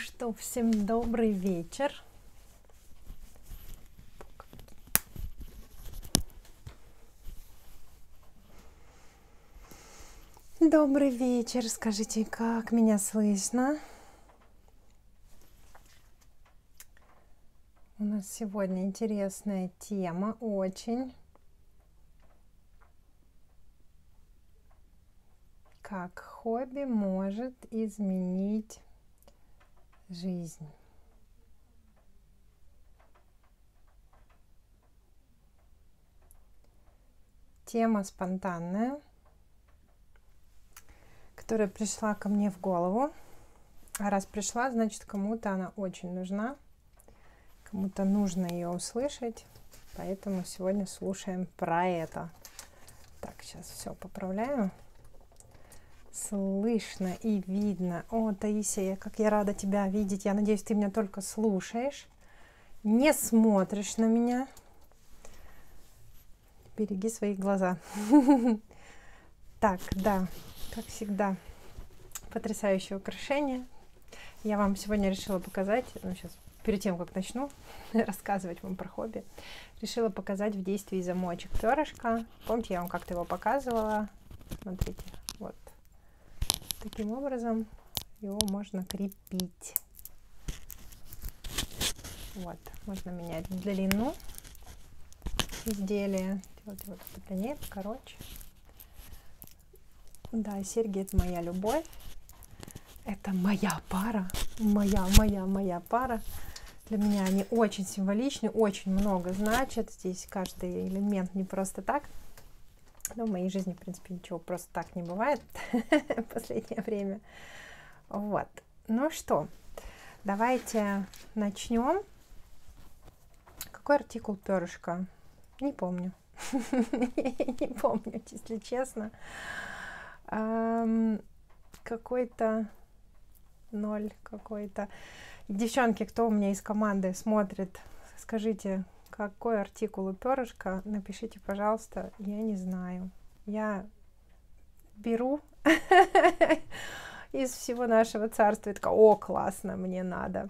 что, всем добрый вечер. Добрый вечер, скажите, как меня слышно? У нас сегодня интересная тема, очень. Как хобби может изменить жизнь. Тема спонтанная, которая пришла ко мне в голову. А раз пришла, значит, кому-то она очень нужна, кому-то нужно ее услышать. Поэтому сегодня слушаем про это. Так, сейчас все поправляю слышно и видно. О, Таисия, как я рада тебя видеть. Я надеюсь, ты меня только слушаешь, не смотришь на меня. Береги свои глаза. Так, да, как всегда, потрясающее украшение. Я вам сегодня решила показать, ну сейчас, перед тем, как начну рассказывать вам про хобби, решила показать в действии замочек перышка. Помните, я вам как-то его показывала? Смотрите, Таким образом его можно крепить. Вот, можно менять длину изделия, делать его подлиннее, короче. Да, серьги это моя любовь. Это моя пара. Моя, моя, моя пара. Для меня они очень символичны, очень много значат. Здесь каждый элемент не просто так. Ну, в моей жизни, в принципе, ничего просто так не бывает в последнее время. Вот. Ну что, давайте начнем. Какой артикул перышка? Не помню. Не помню, если честно. Какой-то ноль какой-то. Девчонки, кто у меня из команды смотрит, скажите, какой артикул у перышка? Напишите, пожалуйста, я не знаю. Я беру из всего нашего царства и о, классно, мне надо.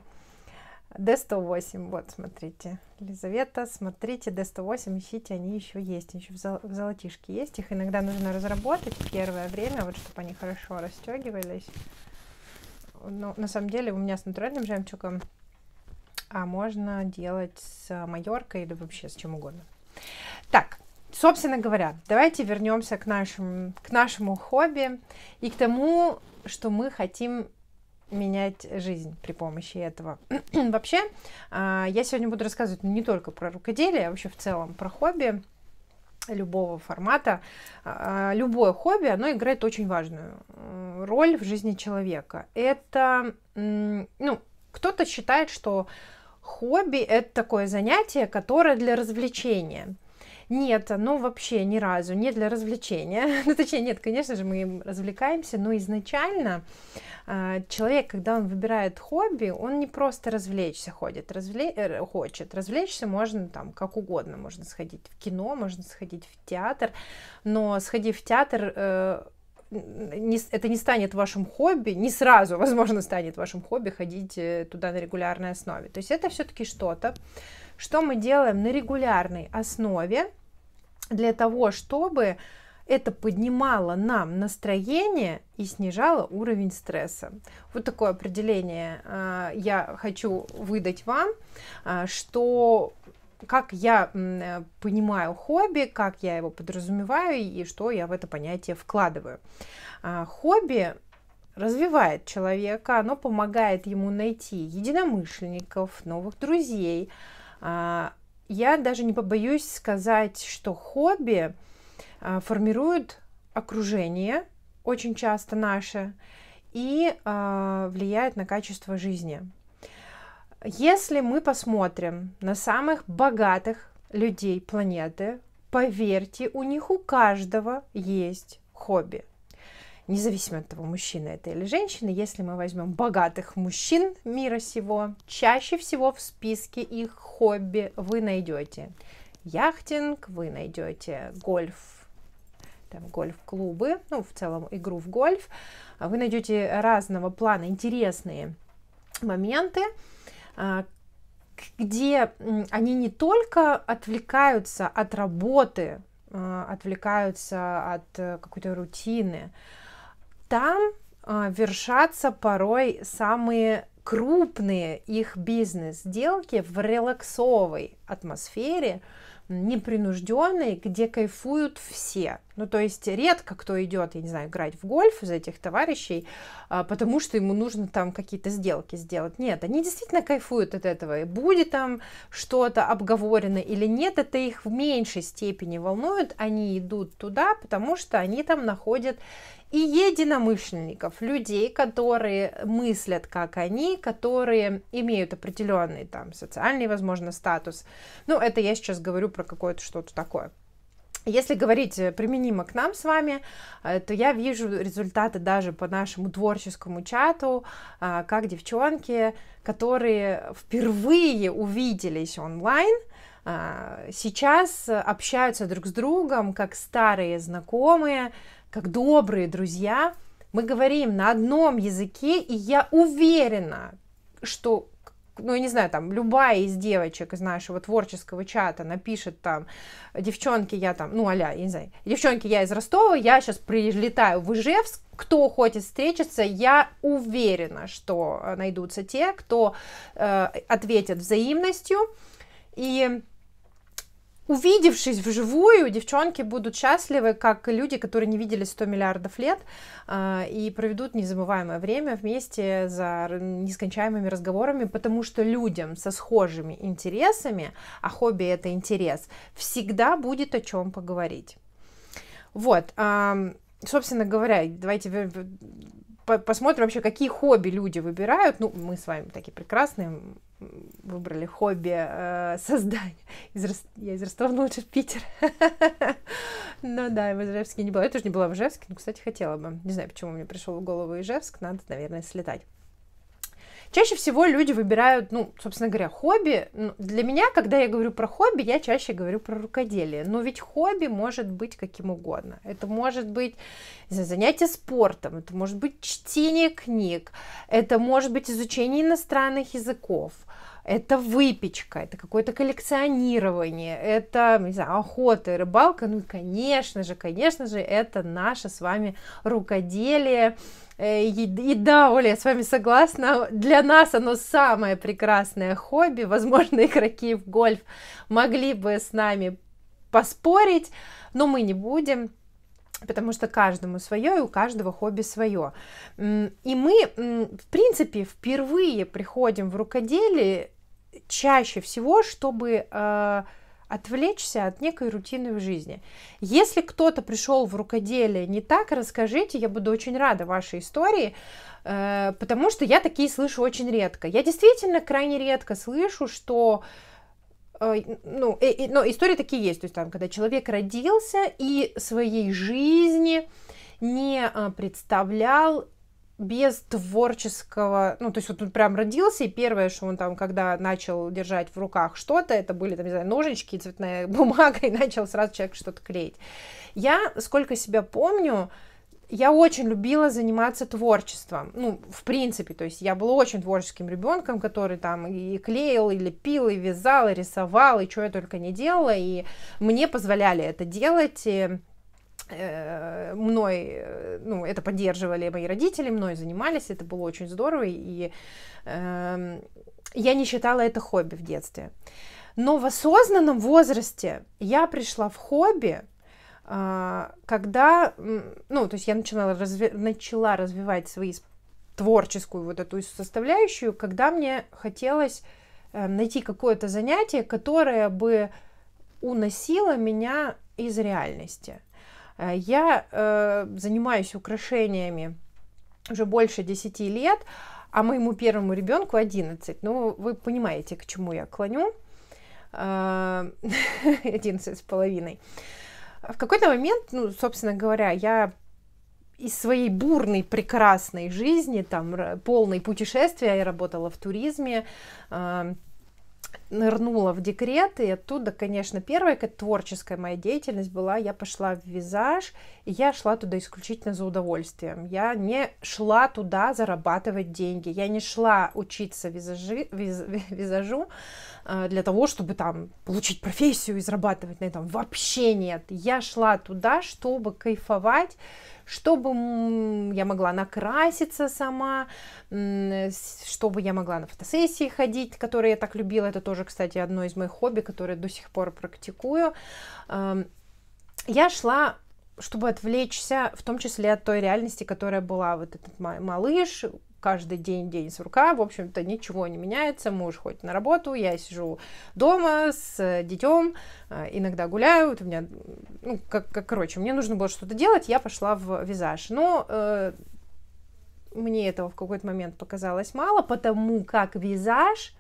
D108, вот, смотрите, Елизавета, смотрите, D108, ищите, они еще есть, еще в золотишке есть, их иногда нужно разработать первое время, вот, чтобы они хорошо расстегивались. Но ну, на самом деле у меня с натуральным жемчугом а можно делать с майоркой или вообще с чем угодно. Так, собственно говоря, давайте вернемся к нашему, к нашему хобби и к тому, что мы хотим менять жизнь при помощи этого. вообще, а, я сегодня буду рассказывать не только про рукоделие, а вообще в целом про хобби любого формата. А, а, любое хобби, оно играет очень важную э, роль в жизни человека. Это, ну, кто-то считает, что хобби это такое занятие, которое для развлечения. Нет, ну вообще ни разу, не для развлечения. Ну, точнее, нет, конечно же, мы им развлекаемся, но изначально э, человек, когда он выбирает хобби, он не просто развлечься ходит, развле... Э, хочет. Развлечься можно там как угодно, можно сходить в кино, можно сходить в театр, но сходив в театр, э, не, это не станет вашим хобби, не сразу, возможно, станет вашим хобби ходить э, туда на регулярной основе. То есть это все-таки что-то, что мы делаем на регулярной основе для того, чтобы это поднимало нам настроение и снижало уровень стресса. Вот такое определение э, я хочу выдать вам, э, что как я э, понимаю хобби, как я его подразумеваю и что я в это понятие вкладываю. А, хобби развивает человека, оно помогает ему найти единомышленников, новых друзей. А, я даже не побоюсь сказать, что хобби а, формирует окружение, очень часто наше, и влияет на качество жизни. Если мы посмотрим на самых богатых людей планеты, поверьте, у них у каждого есть хобби. Независимо от того, мужчина это или женщина, если мы возьмем богатых мужчин мира сего, чаще всего в списке их хобби вы найдете яхтинг, вы найдете гольф, там гольф-клубы, ну, в целом игру в гольф, вы найдете разного плана интересные моменты, а, где они не только отвлекаются от работы, а, отвлекаются от э, какой-то рутины, там а, вершатся порой самые крупные их бизнес-сделки в релаксовой атмосфере, непринужденной, где кайфуют все – ну, то есть редко кто идет, я не знаю, играть в гольф из этих товарищей, а, потому что ему нужно там какие-то сделки сделать. Нет, они действительно кайфуют от этого. И будет там что-то обговорено или нет, это их в меньшей степени волнует. Они идут туда, потому что они там находят и единомышленников, людей, которые мыслят как они, которые имеют определенный там социальный, возможно, статус. Ну, это я сейчас говорю про какое-то что-то такое. Если говорить э, применимо к нам с вами, э, то я вижу результаты даже по нашему творческому чату, а, как девчонки, которые впервые увиделись онлайн, а, сейчас общаются друг с другом, как старые знакомые, как добрые друзья. Мы говорим на одном языке, и я уверена, что ну, я не знаю, там, любая из девочек из нашего творческого чата напишет там, девчонки, я там, ну, аля, я не знаю, девчонки, я из Ростова, я сейчас прилетаю в Ижевск, кто хочет встретиться, я уверена, что э, найдутся те, кто э, ответит взаимностью, и увидевшись вживую, девчонки будут счастливы, как люди, которые не видели 100 миллиардов лет, а, и проведут незабываемое время вместе за нескончаемыми разговорами, потому что людям со схожими интересами, а хобби это интерес, всегда будет о чем поговорить. Вот, собственно говоря, давайте посмотрим вообще, какие хобби люди выбирают. Ну, мы с вами такие прекрасные, выбрали хобби э, создания. Из, Рос... я из Ростова, но лучше в Питер. Ну да, в Ижевске не была. Я тоже не была в Ижевске, но, кстати, хотела бы. Не знаю, почему мне пришел в голову Ижевск, надо, наверное, слетать. Чаще всего люди выбирают, ну, собственно говоря, хобби. Для меня, когда я говорю про хобби, я чаще говорю про рукоделие. Но ведь хобби может быть каким угодно. Это может быть знаю, занятие спортом, это может быть чтение книг, это может быть изучение иностранных языков это выпечка, это какое-то коллекционирование, это, не знаю, охота, рыбалка, ну и, конечно же, конечно же, это наше с вами рукоделие, э, и, и да, Оля, я с вами согласна, для нас оно самое прекрасное хобби, возможно, игроки в гольф могли бы с нами поспорить, но мы не будем, потому что каждому свое, и у каждого хобби свое. И мы, в принципе, впервые приходим в рукоделие чаще всего, чтобы э, отвлечься от некой рутины в жизни. Если кто-то пришел в рукоделие не так, расскажите, я буду очень рада вашей истории, э, потому что я такие слышу очень редко. Я действительно крайне редко слышу, что Э, ну, и, э, и, но истории такие есть, то есть там, когда человек родился и своей жизни не а, представлял без творческого, ну, то есть вот он прям родился, и первое, что он там, когда начал держать в руках что-то, это были, там, не знаю, ножички, цветная бумага, и начал сразу человек что-то клеить. Я, сколько себя помню, я очень любила заниматься творчеством, ну, в принципе, то есть я была очень творческим ребенком, который там и клеил, и лепил, и вязал, и рисовал, и что я только не делала, и мне позволяли это делать, и э, мной, ну, это поддерживали мои родители, мной занимались, это было очень здорово, и э, я не считала это хобби в детстве. Но в осознанном возрасте я пришла в хобби, а, когда, ну, то есть я начинала разви- начала развивать свои творческую вот эту составляющую, когда мне хотелось э, найти какое-то занятие, которое бы уносило меня из реальности. Э, я э, занимаюсь украшениями уже больше 10 лет, а моему первому ребенку 11. Ну, вы понимаете, к чему я клоню. Э, 11 с половиной в какой-то момент, ну, собственно говоря, я из своей бурной, прекрасной жизни, там, полной путешествия, я работала в туризме, а, нырнула в декрет, и оттуда, конечно, первая какая творческая моя деятельность была, я пошла в визаж, и я шла туда исключительно за удовольствием. Я не шла туда зарабатывать деньги, я не шла учиться визажи, виз, визажу а, для того, чтобы там получить профессию и зарабатывать на этом. Вообще нет. Я шла туда, чтобы кайфовать, чтобы я могла накраситься сама, чтобы я могла на фотосессии ходить, которые я так любила, это тоже тоже, кстати, одно из моих хобби, которое до сих пор практикую. Эм, я шла чтобы отвлечься, в том числе от той реальности, которая была, вот этот малыш, каждый день день с рука, в общем-то, ничего не меняется, муж ходит на работу, я сижу дома с э, детем, э, иногда гуляю, вот у меня, ну, как, как, короче, мне нужно было что-то делать, я пошла в визаж, но э, мне этого в какой-то момент показалось мало, потому как визаж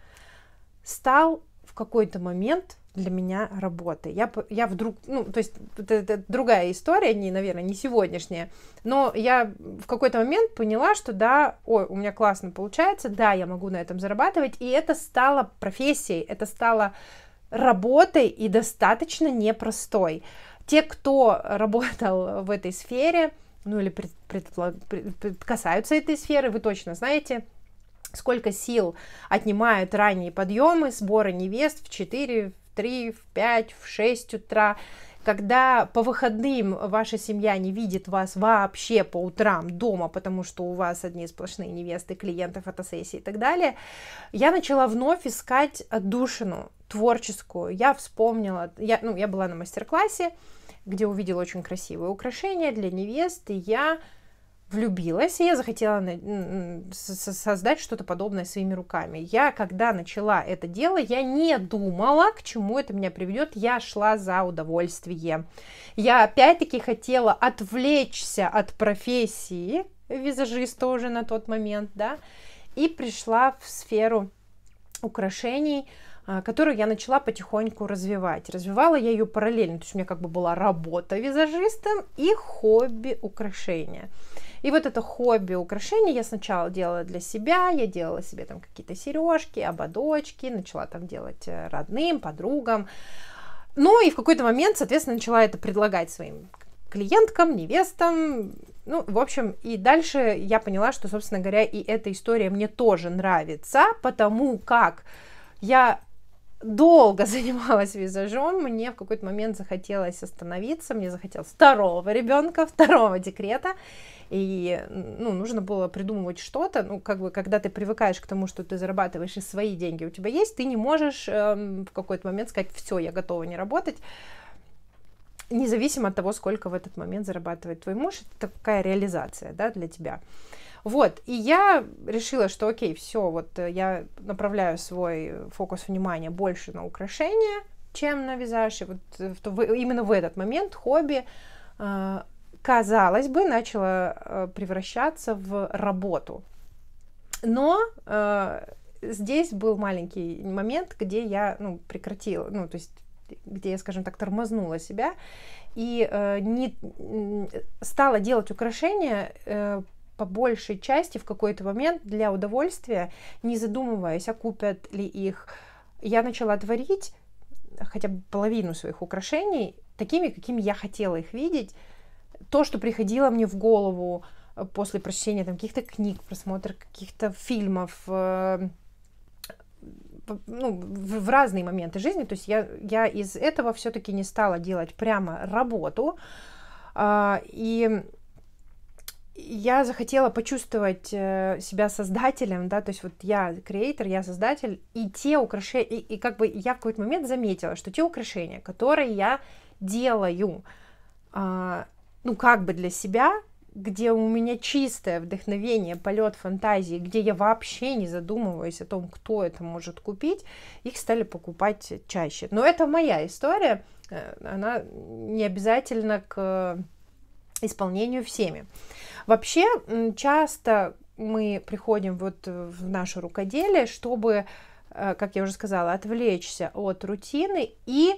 стал в какой-то момент для меня работы. Я, я вдруг, ну, то есть это, это другая история, не, наверное, не сегодняшняя, но я в какой-то момент поняла, что да, ой, у меня классно получается, да, я могу на этом зарабатывать, и это стало профессией, это стало работой и достаточно непростой. Те, кто работал в этой сфере, ну или пред, пред, пред, пред, касаются этой сферы, вы точно знаете, сколько сил отнимают ранние подъемы, сборы невест в 4, в 3, в 5, в 6 утра, когда по выходным ваша семья не видит вас вообще по утрам дома, потому что у вас одни сплошные невесты, клиенты, фотосессии и так далее, я начала вновь искать отдушину творческую. Я вспомнила, я, ну, я была на мастер-классе, где увидела очень красивые украшения для невесты, я влюбилась, и я захотела создать что-то подобное своими руками. Я, когда начала это дело, я не думала, к чему это меня приведет, я шла за удовольствие. Я опять-таки хотела отвлечься от профессии, визажиста уже на тот момент, да, и пришла в сферу украшений, а, которую я начала потихоньку развивать. Развивала я ее параллельно, то есть у меня как бы была работа визажистом и хобби украшения. И вот это хобби украшений я сначала делала для себя, я делала себе там какие-то сережки, ободочки, начала там делать э, родным, подругам. Ну и в какой-то момент, соответственно, начала это предлагать своим клиенткам, невестам, ну, в общем, и дальше я поняла, что, собственно говоря, и эта история мне тоже нравится, потому как я долго занималась визажом, мне в какой-то момент захотелось остановиться, мне захотелось второго ребенка, второго декрета, и ну, нужно было придумывать что-то, ну, как бы, когда ты привыкаешь к тому, что ты зарабатываешь и свои деньги у тебя есть, ты не можешь эм, в какой-то момент сказать, все, я готова не работать, независимо от того, сколько в этот момент зарабатывает твой муж, это такая реализация, да, для тебя. Вот, и я решила, что окей, все, вот э, я направляю свой фокус внимания больше на украшения, чем на визаж, и вот э, в, именно в этот момент хобби э, казалось бы, начала э, превращаться в работу. Но э, здесь был маленький момент, где я ну, прекратила, ну, то есть где я, скажем так, тормознула себя и э, не стала делать украшения э, по большей части в какой-то момент для удовольствия, не задумываясь, а купят ли их. Я начала творить хотя бы половину своих украшений такими, какими я хотела их видеть, то, что приходило мне в голову э, после прочтения там, каких-то книг, просмотра каких-то фильмов, э, ну, в, в разные моменты жизни. То есть я, я из этого все-таки не стала делать прямо работу. Э, и я захотела почувствовать э, себя создателем, да, то есть вот я креатор, я создатель, и те украшения, и, и как бы я в какой-то момент заметила, что те украшения, которые я делаю, а, ну, как бы для себя, где у меня чистое вдохновение, полет фантазии, где я вообще не задумываюсь о том, кто это может купить, их стали покупать чаще. Но это моя история, э, она не обязательно к э, исполнению всеми. Вообще, часто мы приходим вот в наше рукоделие, чтобы, э, как я уже сказала, отвлечься от рутины и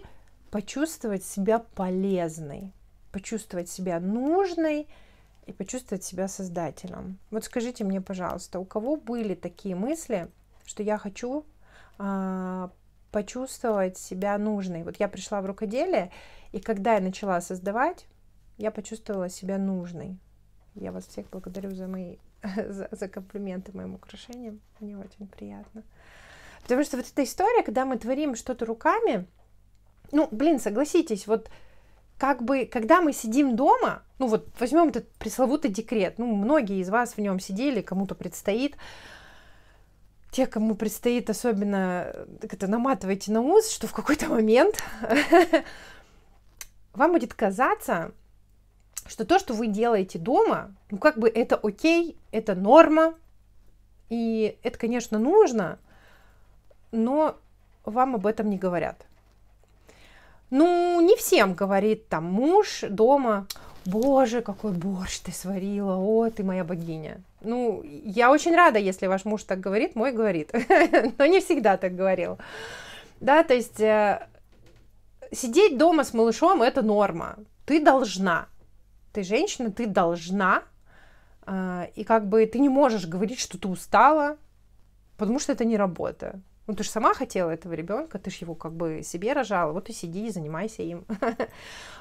почувствовать себя полезной почувствовать себя нужной и почувствовать себя создателем. Вот скажите мне, пожалуйста, у кого были такие мысли, что я хочу э, почувствовать себя нужной? Вот я пришла в рукоделие, и когда я начала создавать, я почувствовала себя нужной. Я вас всех благодарю за мои за, за комплименты моим украшениям. Мне очень приятно. Потому что вот эта история, когда мы творим что-то руками, ну, блин, согласитесь, вот как бы, когда мы сидим дома, ну вот возьмем этот пресловутый декрет, ну многие из вас в нем сидели, кому-то предстоит, те, кому предстоит особенно, э, это наматывайте на ус, что в какой-то момент вам будет казаться, что то, что вы делаете дома, ну как бы это окей, это норма, и это, конечно, нужно, но вам об этом не говорят. Ну, не всем говорит там муж дома, боже, какой борщ ты сварила, о, ты моя богиня. Ну, я очень рада, если ваш муж так говорит, мой говорит, но не всегда так говорил. Да, то есть э, сидеть дома с малышом – это норма, ты должна, ты женщина, ты должна, э, и как бы ты не можешь говорить, что ты устала, потому что это не работа, ну, ты же сама хотела этого ребенка, ты же его как бы себе рожала, вот и сиди и занимайся им.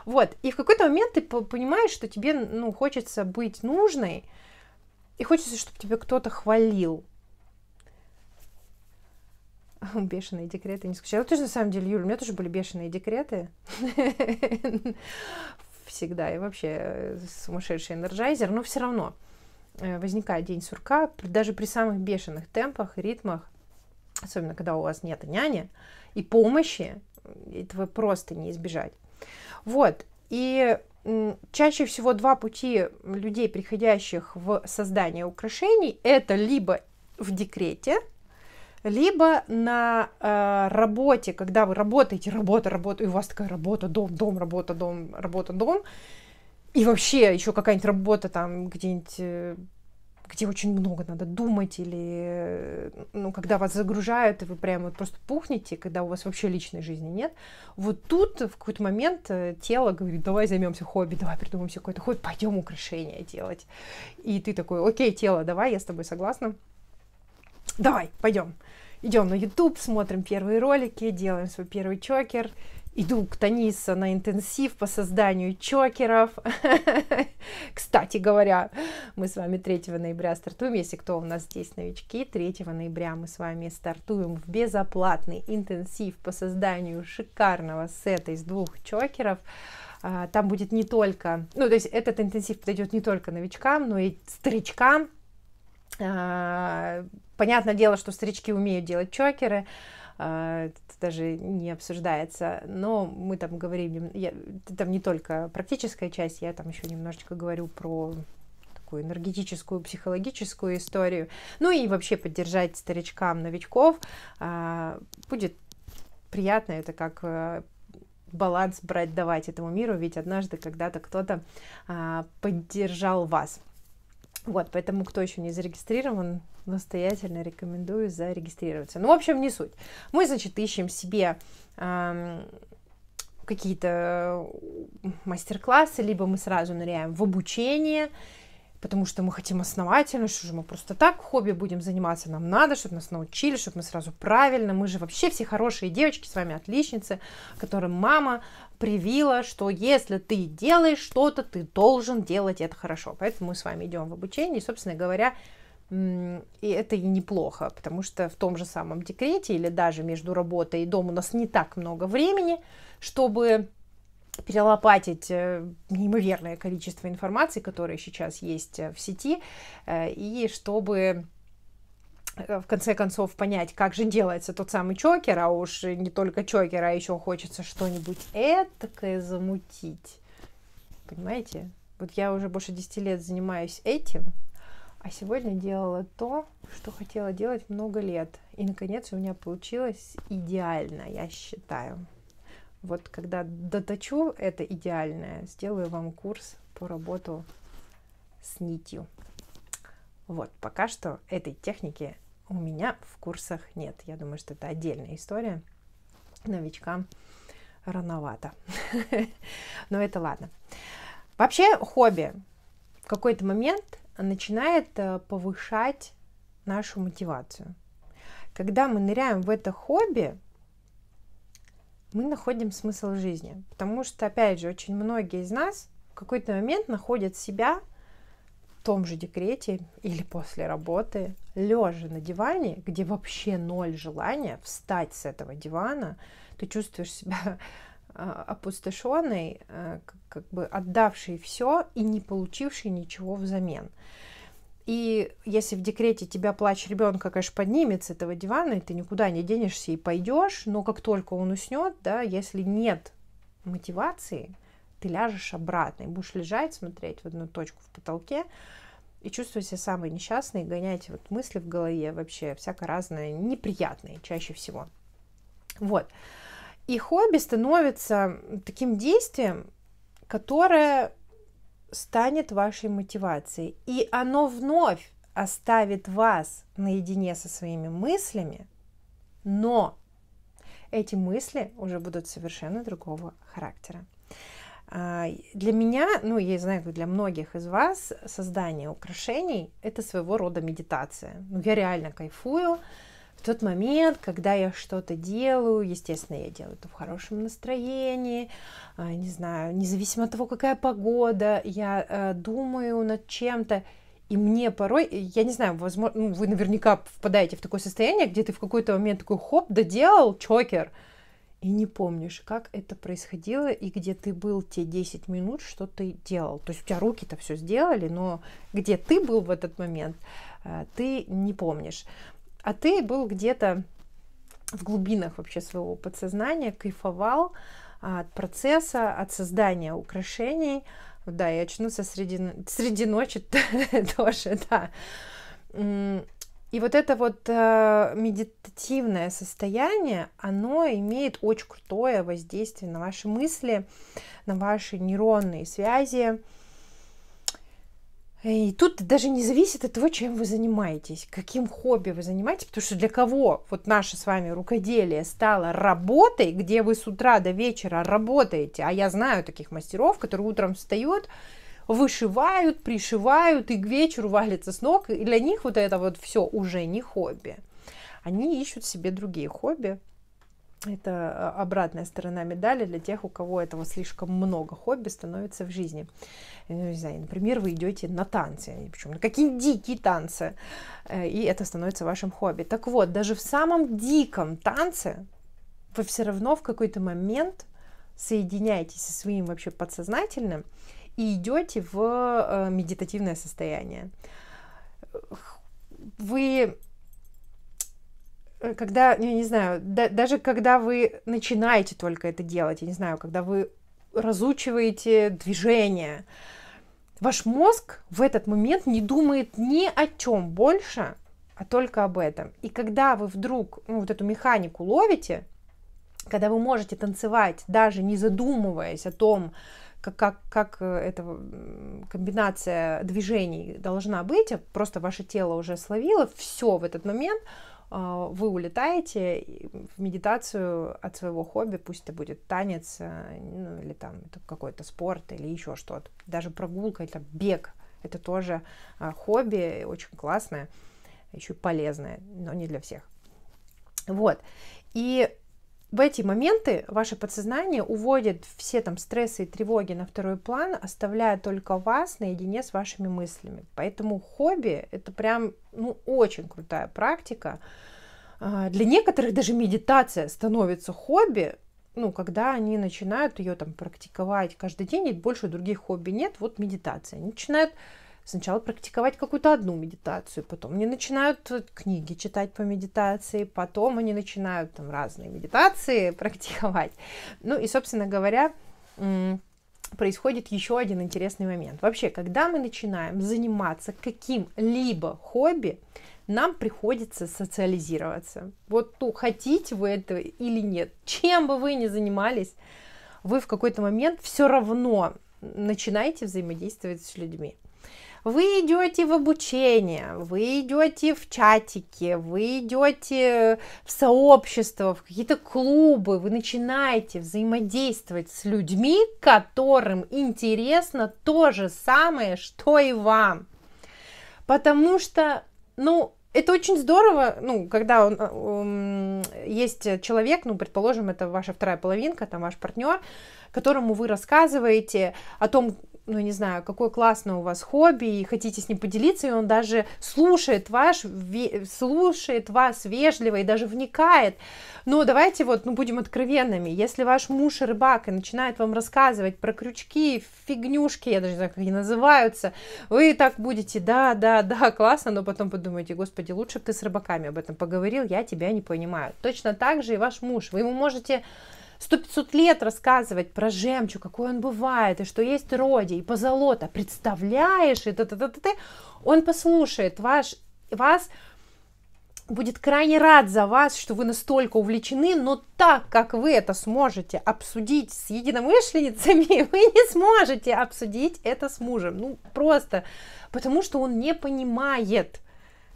Вот, и в какой-то момент ты понимаешь, что тебе, ну, хочется быть нужной, и хочется, чтобы тебе кто-то хвалил. Бешеные декреты не скучаю. Ну, ты же на самом деле, Юля, у меня тоже были бешеные декреты. Всегда. И вообще э, сумасшедший энергайзер. Но все равно э, возникает день сурка. Даже при самых бешеных темпах, и ритмах особенно когда у вас нет няни и помощи, э, этого просто не избежать. Вот, и чаще всего два пути людей, приходящих в создание украшений, это либо в декрете, либо на э, работе, когда вы работаете, работа, работа, и у вас такая работа, дом, дом, работа, дом, работа, дом, и вообще еще какая-нибудь работа там где-нибудь э, где очень много надо думать, или э, ну, когда вас загружают, и вы прямо вот просто пухнете, когда у вас вообще личной жизни нет, вот тут в какой-то момент э, тело говорит, давай займемся хобби, давай придумаем себе какое-то хобби, пойдем украшения делать. И ты такой, окей, тело, давай, я с тобой согласна, давай, пойдем. Идем на YouTube, смотрим первые ролики, делаем свой первый чокер, Иду к Таниса на интенсив по созданию чокеров. Кстати говоря, мы с вами 3 ноября стартуем, если кто у нас здесь новички, 3 ноября мы с вами стартуем в безоплатный интенсив по созданию шикарного сета из двух чокеров а, там будет не только, ну, то есть этот интенсив подойдет не только новичкам, но и старичкам. А, понятное дело, что старички умеют делать чокеры, а, это даже не обсуждается, но мы там говорим, я, там не только практическая часть, я там еще немножечко говорю про такую энергетическую, психологическую историю, ну и вообще поддержать старичкам, новичков, а, будет приятно, это как а, баланс брать, давать этому миру, ведь однажды когда-то кто-то поддержал вас. Вот, поэтому, кто еще не зарегистрирован, настоятельно рекомендую зарегистрироваться. Ну, в общем, не суть. Мы, значит, ищем себе эм, какие-то э, мастер-классы, либо мы сразу ныряем в обучение, потому что мы хотим основательно, что же мы просто так хобби будем заниматься, нам надо, чтобы нас научили, чтобы мы сразу правильно, мы же вообще все хорошие девочки, с вами отличницы, которым мама привила, что если ты делаешь что-то, ты должен делать это хорошо. Поэтому мы с вами идем в обучение, и, собственно говоря, и это и неплохо, потому что в том же самом декрете или даже между работой и домом у нас не так много времени, чтобы перелопатить э, неимоверное количество информации, которая сейчас есть э, в сети, э, и чтобы Э, в конце концов понять, как же делается тот самый чокер, а уж не только чокер, а еще хочется что-нибудь этакое замутить. Понимаете? Вот я уже больше 10 лет занимаюсь этим, а сегодня делала то, что хотела делать много лет. И, наконец, у меня получилось идеально, я считаю. Вот когда доточу это идеальное, сделаю вам курс по работу с нитью. Вот, пока что этой техники у меня в курсах нет. Я думаю, что это отдельная история. Новичкам рановато. Но это ладно. Вообще хобби в какой-то момент начинает э, повышать нашу мотивацию. Когда мы ныряем в это хобби, мы находим смысл жизни. Потому что, опять же, очень многие из нас в какой-то момент находят себя в том же декрете или после работы, лежа на диване, где вообще ноль желания встать с этого дивана, ты чувствуешь себя а, опустошенной, а, как бы отдавшей все и не получившей ничего взамен. И если в декрете тебя плач ребенка, конечно, поднимет с этого дивана, и ты никуда не денешься и пойдешь, но как только он уснет, да, если нет мотивации, ты ляжешь обратно и будешь лежать, смотреть в одну точку в потолке, и чувствуете себя самой несчастной, гоняете вот мысли в голове вообще всяко разные, неприятные чаще всего. Вот. И хобби становится таким действием, которое станет вашей мотивацией. И оно вновь оставит вас наедине со своими мыслями, но эти мысли уже будут совершенно другого характера. А, для меня, ну, я знаю, для многих из вас создание украшений – это своего рода медитация. Ну, я реально кайфую в тот момент, когда я что-то делаю. Естественно, я делаю это в хорошем настроении, а, не знаю, независимо от того, какая погода, я э, думаю над чем-то. И мне порой, я не знаю, возможно, ну, вы наверняка впадаете в такое состояние, где ты в какой-то момент такой хоп, доделал, чокер – и не помнишь, как это происходило и где ты был те 10 минут, что ты делал. То есть у тебя руки-то все сделали, но где ты был в этот момент, э, ты не помнишь. А ты был где-то в глубинах вообще своего подсознания, кайфовал а, от процесса, от создания украшений. Да, и очнулся а среди, среди ночи тоже, да и вот это вот э, медитативное состояние, оно имеет очень крутое воздействие на ваши мысли, на ваши нейронные связи. И тут даже не зависит от того, чем вы занимаетесь, каким хобби вы занимаетесь, потому что для кого вот наше с вами рукоделие стало работой, где вы с утра до вечера работаете, а я знаю таких мастеров, которые утром встают, вышивают, пришивают и к вечеру валятся с ног. И для них вот это вот все уже не хобби. Они ищут себе другие хобби. Это а, обратная сторона медали для тех, у кого этого слишком много хобби становится в жизни. Э, ну, не знаю, например, вы идете на танцы, причем на какие дикие танцы, э, и это становится вашим хобби. Так вот, даже в самом диком танце вы все равно в какой-то момент соединяетесь со своим вообще подсознательным, и идете в э, медитативное состояние. Вы э, когда, я не знаю, да, даже когда вы начинаете только это делать, я не знаю, когда вы разучиваете движение, ваш мозг в этот момент не думает ни о чем больше, а только об этом. И когда вы вдруг ну, вот эту механику ловите, когда вы можете танцевать, даже не задумываясь о том, как, как, как э, эта комбинация движений должна быть, а просто ваше тело уже словило, все в этот момент, а, вы улетаете в медитацию от своего хобби, пусть это будет танец, э, ну, или там какой-то спорт, или еще что-то, даже прогулка, это бег, это тоже а, хобби, очень классное, еще и полезное, но не для всех. Вот. И в эти моменты ваше подсознание уводит все там стрессы и тревоги на второй план, оставляя только вас наедине с вашими мыслями. Поэтому хобби это прям ну, очень крутая практика. А, для некоторых даже медитация становится хобби, ну, когда они начинают ее там практиковать каждый день, и больше других хобби нет, вот медитация. Они начинают сначала практиковать какую-то одну медитацию, потом они начинают книги читать по медитации, потом они начинают там разные медитации практиковать. Ну и, собственно говоря, происходит еще один интересный момент. Вообще, когда мы начинаем заниматься каким-либо хобби, нам приходится социализироваться. Вот то, ну, хотите вы этого или нет, чем бы вы ни занимались, вы в какой-то момент все равно начинаете взаимодействовать с людьми. Вы идете в обучение, вы идете в чатики, вы идете в сообщества, в какие-то клубы, вы начинаете взаимодействовать с людьми, которым интересно то же самое, что и вам. Потому что, ну, это очень здорово, ну, когда он, он, э, есть человек, ну, предположим, это ваша вторая половинка, там ваш партнер, которому вы рассказываете о том, ну, не знаю, какое классное у вас хобби, и хотите с ним поделиться, и он даже слушает, ваш, слушает вас вежливо и даже вникает. Но давайте вот, ну, будем откровенными, если ваш муж рыбак и начинает вам рассказывать про крючки, фигнюшки, я даже не знаю, как они называются, вы так будете, да, да, да, классно, но потом подумаете, господи, лучше бы ты с рыбаками об этом поговорил, я тебя не понимаю. Точно так же и ваш муж, вы ему можете сто пятьсот лет рассказывать про жемчуг, какой он бывает, и что есть роди, и позолота, представляешь, и та та та та т он послушает ваш, вас, будет крайне рад за вас, что вы настолько увлечены, но так как вы это сможете обсудить с единомышленницами, вы не сможете обсудить это с мужем. Ну, просто потому что он не понимает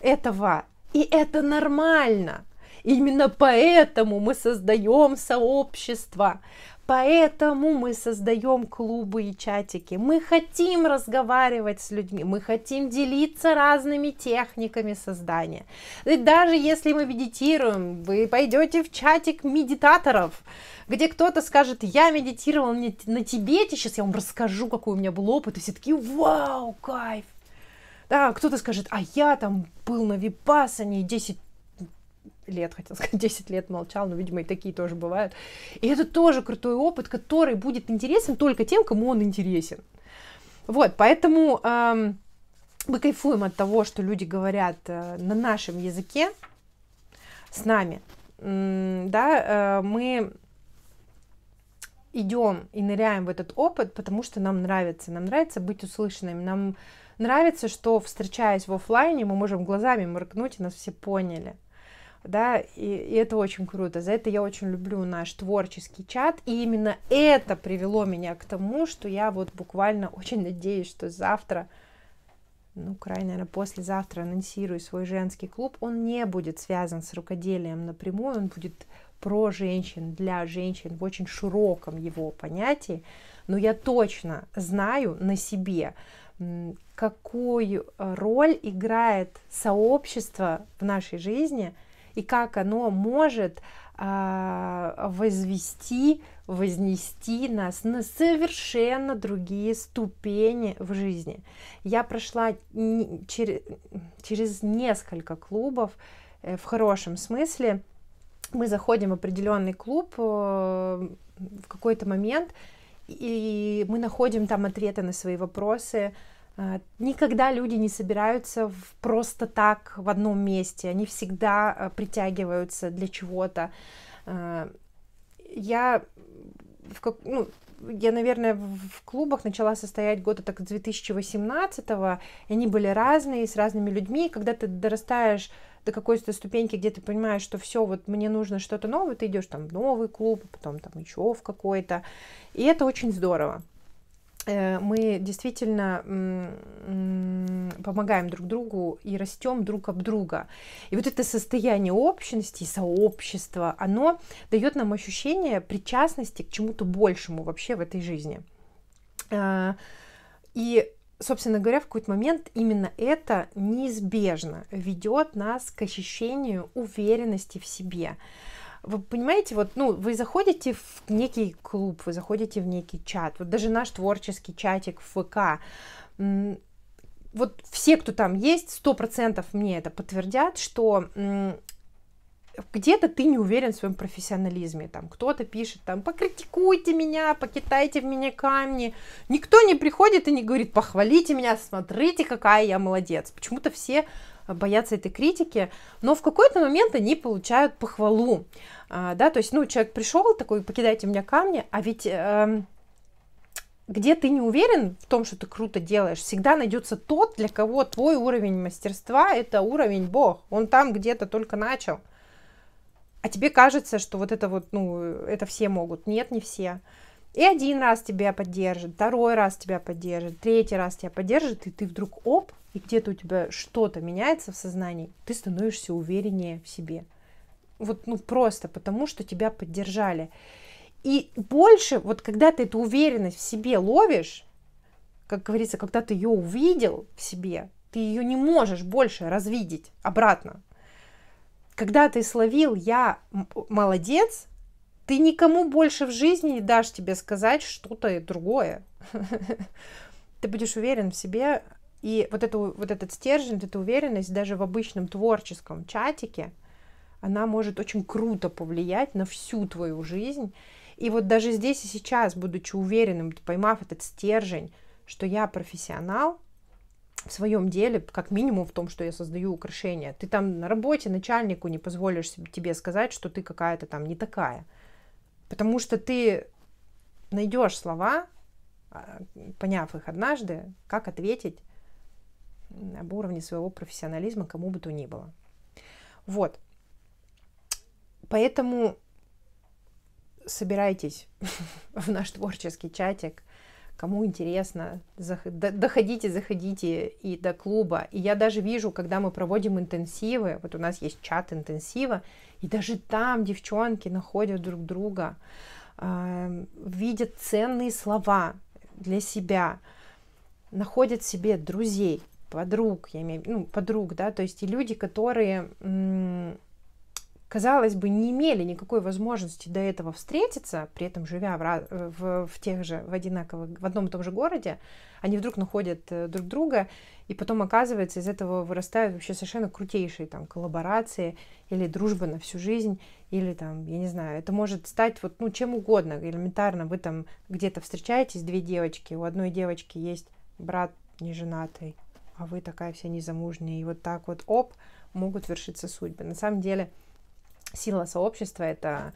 этого. И это нормально. И именно поэтому мы создаем сообщество. Поэтому мы создаем клубы и чатики. Мы хотим разговаривать с людьми, мы хотим делиться разными техниками создания. И даже если мы медитируем, вы пойдете в чатик медитаторов, где кто-то скажет, я медитировал на Тибете, сейчас я вам расскажу, какой у меня был опыт, и все таки вау, кайф. Да, кто-то скажет, а я там был на випасане 10 лет, хотел сказать, 10 лет молчал, но, видимо, и такие тоже бывают. И это тоже крутой опыт, который будет интересен только тем, кому он интересен. Вот, поэтому эм, мы кайфуем от того, что люди говорят э, на нашем языке с нами. М да, э, мы идем и ныряем в этот опыт, потому что нам нравится, нам нравится быть услышанными, нам нравится, что встречаясь в офлайне, мы можем глазами моргнуть и нас все поняли да, и, и это очень круто. За это я очень люблю наш творческий чат, и именно это привело меня к тому, что я вот буквально очень надеюсь, что завтра, ну, крайне, наверное, послезавтра анонсирую свой женский клуб. Он не будет связан с рукоделием напрямую, он будет про женщин, для женщин в очень широком его понятии, но я точно знаю на себе, какую роль играет сообщество в нашей жизни – и как оно может а, возвести, вознести нас на совершенно другие ступени в жизни. Я прошла через, несколько клубов э, в хорошем смысле. Мы заходим в определенный клуб э, в какой-то момент, и мы находим там ответы на свои вопросы, а, никогда люди не собираются просто так в одном месте, они всегда а, притягиваются для чего-то. А, я, в как, ну, я, наверное, в клубах начала состоять года так 2018-го, и они были разные, с разными людьми. Когда ты дорастаешь до какой-то ступеньки, где ты понимаешь, что все, вот мне нужно что-то новое, ты идешь там в новый клуб, потом там еще в какой-то, и это очень здорово. Э, мы действительно помогаем друг другу и растем друг об друга. И вот это состояние общности сообщества, оно дает нам ощущение причастности к чему-то большему вообще в этой жизни. Э, и, собственно говоря, в какой-то момент именно это неизбежно ведет нас к ощущению уверенности в себе вы понимаете, вот, ну, вы заходите в некий клуб, вы заходите в некий чат, вот даже наш творческий чатик в ВК, вот все, кто там есть, сто процентов мне это подтвердят, что где-то ты не уверен в своем профессионализме, там кто-то пишет, там, покритикуйте меня, покитайте в меня камни, никто не приходит и не говорит, похвалите меня, смотрите, какая я молодец, почему-то все боятся этой критики, но в какой-то момент они получают похвалу, а, да, то есть, ну, человек пришел такой, покидайте меня камни, а ведь эм, где ты не уверен в том, что ты круто делаешь, всегда найдется тот, для кого твой уровень мастерства – это уровень Бог. Он там где-то только начал. А тебе кажется, что вот это вот, ну, это все могут. Нет, не все. И один раз тебя поддержит, второй раз тебя поддержит, третий раз тебя поддержит, и ты вдруг, оп, и где-то у тебя что-то меняется в сознании, ты становишься увереннее в себе. Вот, ну, просто потому, что тебя поддержали. И больше, вот когда ты эту уверенность в себе ловишь, как говорится, когда ты ее увидел в себе, ты ее не можешь больше развидеть обратно. Когда ты словил «я молодец», ты никому больше в жизни не дашь тебе сказать что-то другое. Ты будешь уверен в себе и вот, эту, вот этот стержень, вот эта уверенность даже в обычном творческом чатике, она может очень круто повлиять на всю твою жизнь. И вот даже здесь и сейчас, будучи уверенным, поймав этот стержень, что я профессионал в своем деле, как минимум в том, что я создаю украшения, ты там на работе начальнику не позволишь себе, тебе сказать, что ты какая-то там не такая. Потому что ты найдешь слова, а, поняв их однажды, как ответить об уровне своего профессионализма кому бы то ни было. Вот. Поэтому собирайтесь в наш творческий чатик. Кому интересно, доходите, заходите и до клуба. И я даже вижу, когда мы проводим интенсивы, вот у нас есть чат интенсива, и даже там девчонки находят друг друга, эм, видят ценные слова для себя, находят себе друзей – подруг, я имею в виду, ну, подруг, да, то есть и люди, которые, казалось бы, не имели никакой возможности до этого встретиться, при этом живя в, в, в тех же, в одинаковых, в одном и том же городе, они вдруг находят э, друг друга, и потом, оказывается, из этого вырастают вообще совершенно крутейшие там коллаборации или дружба на всю жизнь, или там, я не знаю, это может стать вот, ну, чем угодно, элементарно, вы там где-то встречаетесь, две девочки, у одной девочки есть брат не женатый а вы такая вся незамужняя, и вот так вот, оп, могут вершиться судьбы. На самом деле сила сообщества это,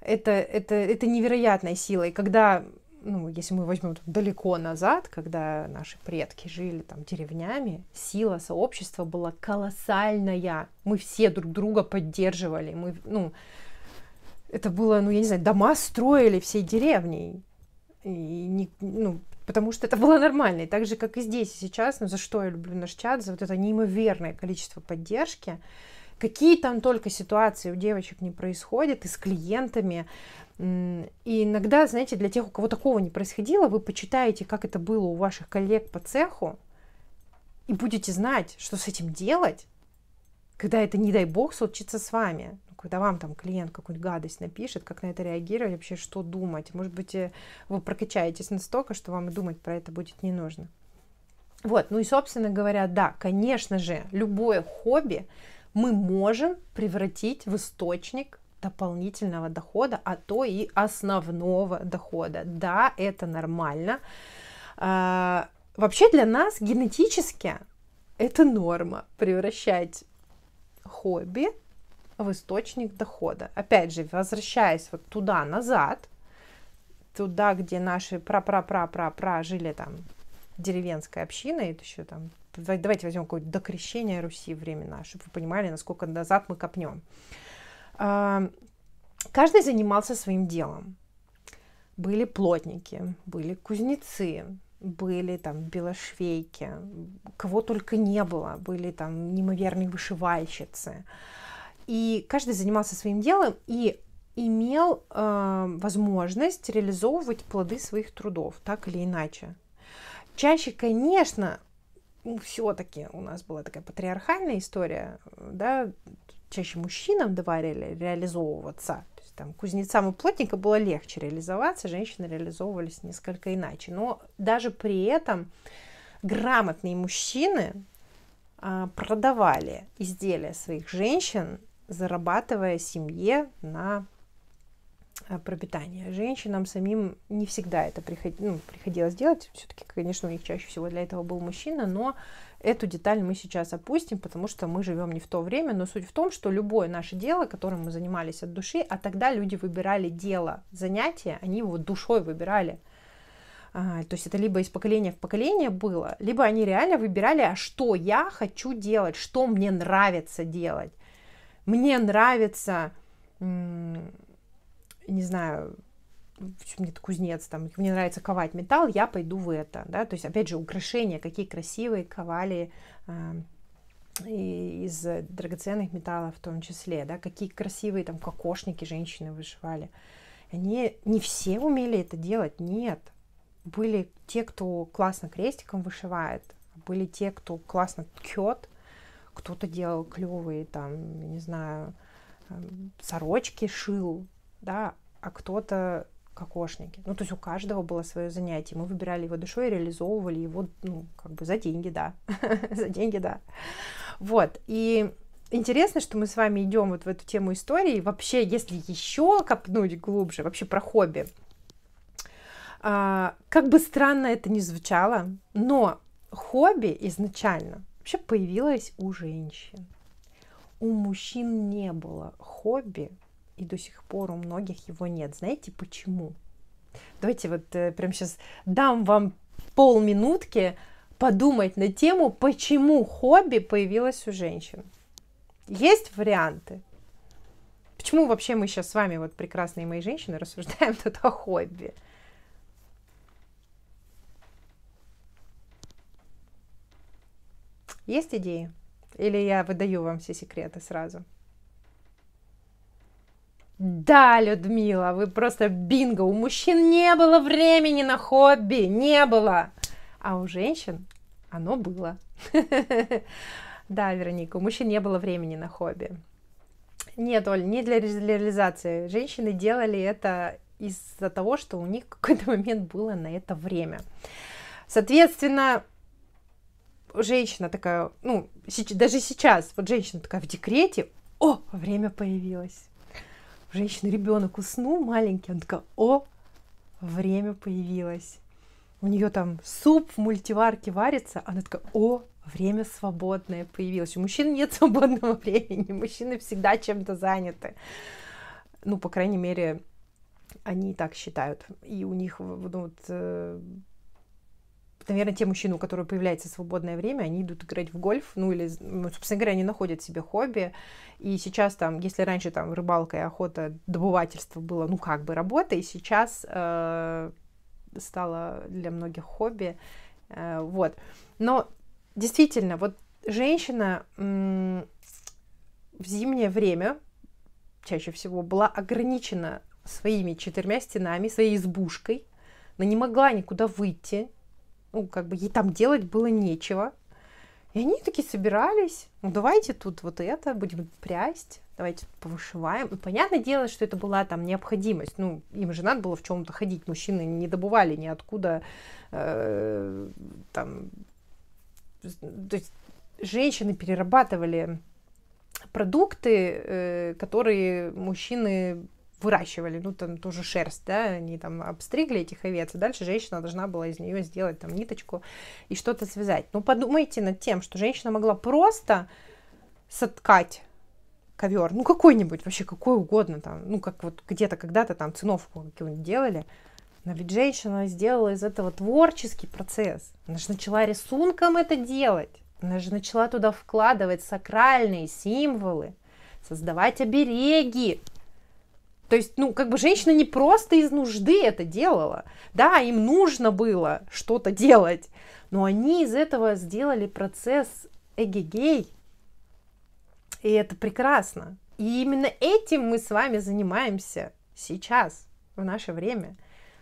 это, это, это невероятная сила. И когда ну, если мы возьмем далеко назад, когда наши предки жили там деревнями, сила сообщества была колоссальная. Мы все друг друга поддерживали. Мы, ну, это было, ну, я не знаю, дома строили всей деревней. И не, ну, потому что это было нормально. И так же, как и здесь и сейчас, ну, за что я люблю наш чат, за вот это неимоверное количество поддержки, какие там только ситуации у девочек не происходят, и с клиентами. И иногда, знаете, для тех, у кого такого не происходило, вы почитаете, как это было у ваших коллег по цеху, и будете знать, что с этим делать, когда это, не дай бог, случится с вами когда вам там клиент какую-нибудь гадость напишет, как на это реагировать, вообще что думать. Может быть, э, вы прокачаетесь настолько, что вам и думать про это будет не нужно. Вот, ну и, собственно говоря, да, конечно же, любое хобби мы можем превратить в источник дополнительного дохода, а то и основного дохода. Да, это нормально. А, вообще для нас генетически это норма превращать хобби в источник дохода. Опять же, возвращаясь вот туда назад, туда, где наши пра-пра-пра-пра-пра жили там деревенская община, это еще там, давайте возьмем какое-то докрещение Руси времена, чтобы вы понимали, насколько назад мы копнем. А, каждый занимался своим делом. Были плотники, были кузнецы, были там белошвейки, кого только не было, были там неимоверные вышивальщицы. И каждый занимался своим делом и имел э, возможность реализовывать плоды своих трудов, так или иначе. Чаще, конечно, ну, все-таки у нас была такая патриархальная история, да, чаще мужчинам давали реализовываться. То есть, там, кузнецам и плотника было легче реализоваться, женщины реализовывались несколько иначе. Но даже при этом грамотные мужчины а, продавали изделия своих женщин зарабатывая семье на э, пропитание. Женщинам самим не всегда это приход... ну, приходилось делать. Все-таки, конечно, у них чаще всего для этого был мужчина, но эту деталь мы сейчас опустим, потому что мы живем не в то время. Но суть в том, что любое наше дело, которым мы занимались от души, а тогда люди выбирали дело, занятие, они его душой выбирали. А, то есть это либо из поколения в поколение было, либо они реально выбирали, а что я хочу делать, что мне нравится делать мне нравится, не знаю, мне кузнец, там, мне нравится ковать металл, я пойду в это, да, то есть, опять же, украшения, какие красивые ковали э, из драгоценных металлов в том числе, да, какие красивые там кокошники женщины вышивали. Они не все умели это делать, нет. Были те, кто классно крестиком вышивает, были те, кто классно ткет, кто-то делал клевые там, не знаю, эм, сорочки шил, да, а кто-то кокошники. Ну, то есть у каждого было свое занятие. Мы выбирали его душой, реализовывали его, ну, как бы за деньги, да. за деньги, да. Вот. И интересно, что мы с вами идем вот в эту тему истории. Вообще, если еще копнуть глубже, вообще про хобби. А, как бы странно это ни звучало, но хобби изначально вообще появилась у женщин. У мужчин не было хобби, и до сих пор у многих его нет. Знаете почему? Давайте вот э, прям сейчас дам вам полминутки подумать на тему, почему хобби появилось у женщин. Есть варианты. Почему вообще мы сейчас с вами, вот прекрасные мои женщины, рассуждаем тут о хобби? Есть идеи? Или я выдаю вам все секреты сразу? Да, Людмила, вы просто бинго. У мужчин не было времени на хобби, не было. А у женщин оно было. Да, Вероника, у мужчин не было времени на хобби. Нет, Оль, не для реализации. Женщины делали это из-за того, что у них в какой-то момент было на это время. Соответственно, женщина такая, ну, даже сейчас, вот женщина такая в декрете, о, время появилось. У женщины ребенок уснул маленький, она такая, о, время появилось. У нее там суп в мультиварке варится, она такая, о, время свободное появилось. У мужчин нет свободного времени, мужчины всегда чем-то заняты. Ну, по крайней мере, они так считают. И у них ну, вот, э, наверное, те мужчины, у которых появляется свободное время, они идут играть в гольф, ну или, ну, собственно говоря, они находят себе хобби. И сейчас там, если раньше там рыбалка и охота, добывательство было, ну как бы работа, и сейчас э, стало для многих хобби. Э, вот. Но действительно, вот женщина м- в зимнее время чаще всего была ограничена своими четырьмя стенами, своей избушкой, она не могла никуда выйти, ну, как бы ей там делать было нечего. И они такие собирались, ну давайте тут вот это, будем прясть, давайте повышиваем. Ну, понятное дело, что это была там необходимость, ну им же надо было в чем-то ходить, мужчины не добывали ниоткуда э, там, то есть женщины перерабатывали продукты, э, которые мужчины выращивали, ну, там тоже шерсть, да, они там обстригли этих овец, и дальше женщина должна была из нее сделать там ниточку и что-то связать. Ну, подумайте над тем, что женщина могла просто соткать ковер, ну, какой-нибудь, вообще какой угодно там, ну, как вот где-то когда-то там циновку какую-нибудь делали, но ведь женщина сделала из этого творческий процесс. Она же начала рисунком это делать. Она же начала туда вкладывать сакральные символы, создавать обереги, то есть, ну, как бы женщина не просто из нужды это делала. Да, им нужно было что-то делать, но они из этого сделали процесс эгегей. И это прекрасно. И именно этим мы с вами занимаемся сейчас, в наше время.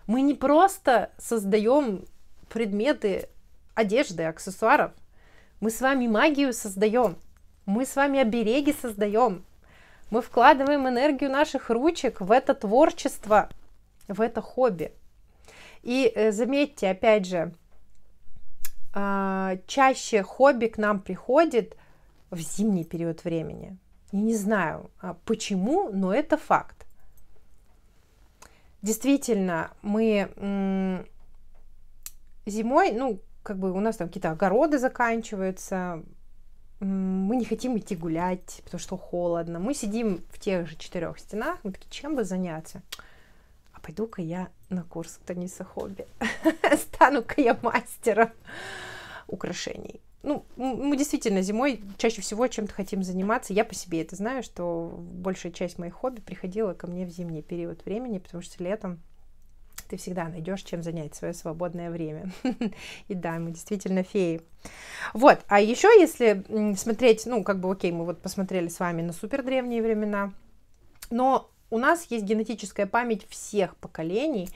Мы не просто создаем предметы одежды, аксессуаров. Мы с вами магию создаем. Мы с вами обереги создаем. Мы вкладываем энергию наших ручек в это творчество, в это хобби. И э, заметьте, опять же, а, чаще хобби к нам приходит в зимний период времени. Я не знаю а почему, но это факт. Действительно, мы зимой, ну, как бы у нас там какие-то огороды заканчиваются, мы не хотим идти гулять, потому что холодно. Мы сидим в тех же четырех стенах, мы такие, чем бы заняться? А пойду-ка я на курс Таниса Хобби. Стану-ка я мастером украшений. Ну, мы действительно зимой чаще всего чем-то хотим заниматься. Я по себе это знаю, что большая часть моих хобби приходила ко мне в зимний период времени, потому что летом ты всегда найдешь, чем занять свое свободное время. И да, мы действительно феи. Вот, а еще если смотреть, ну, как бы, окей, мы вот посмотрели с вами на супер древние времена, но у нас есть генетическая память всех поколений,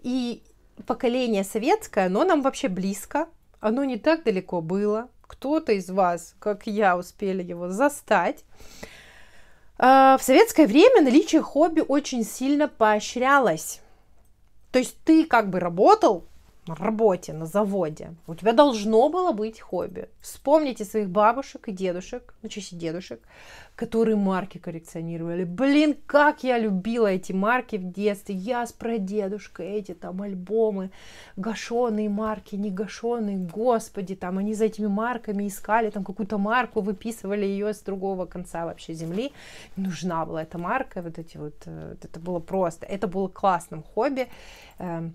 и поколение советское, оно нам вообще близко, оно не так далеко было, кто-то из вас, как я, успели его застать. А, в советское время наличие хобби очень сильно поощрялось то есть ты как бы работал, на работе, на заводе. У тебя должно было быть хобби. Вспомните своих бабушек и дедушек, ну чаще дедушек, которые марки коллекционировали. Блин, как я любила эти марки в детстве. Я с прадедушкой, эти там альбомы, гашеные марки, не гашеные, господи, там они за этими марками искали там какую-то марку, выписывали ее с другого конца вообще земли. Нужна была эта марка, вот эти э, вот, это было просто, это было классным хобби эм,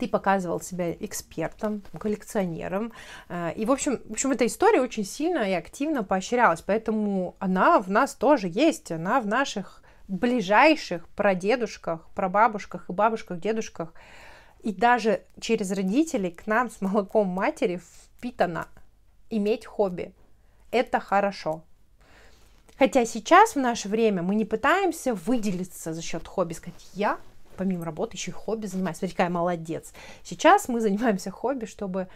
ты показывал себя экспертом, коллекционером. Э, и, в общем, в общем, эта история очень сильно и активно поощрялась, поэтому она в нас тоже есть, она в наших ближайших прадедушках, прабабушках и бабушках, дедушках. И даже через родителей к нам с молоком матери впитана. иметь хобби. Это хорошо. Хотя сейчас, в наше время, мы не пытаемся выделиться за счет хобби, сказать, я помимо работы еще и хобби занимаюсь. Смотри, какая молодец. Сейчас мы занимаемся хобби, чтобы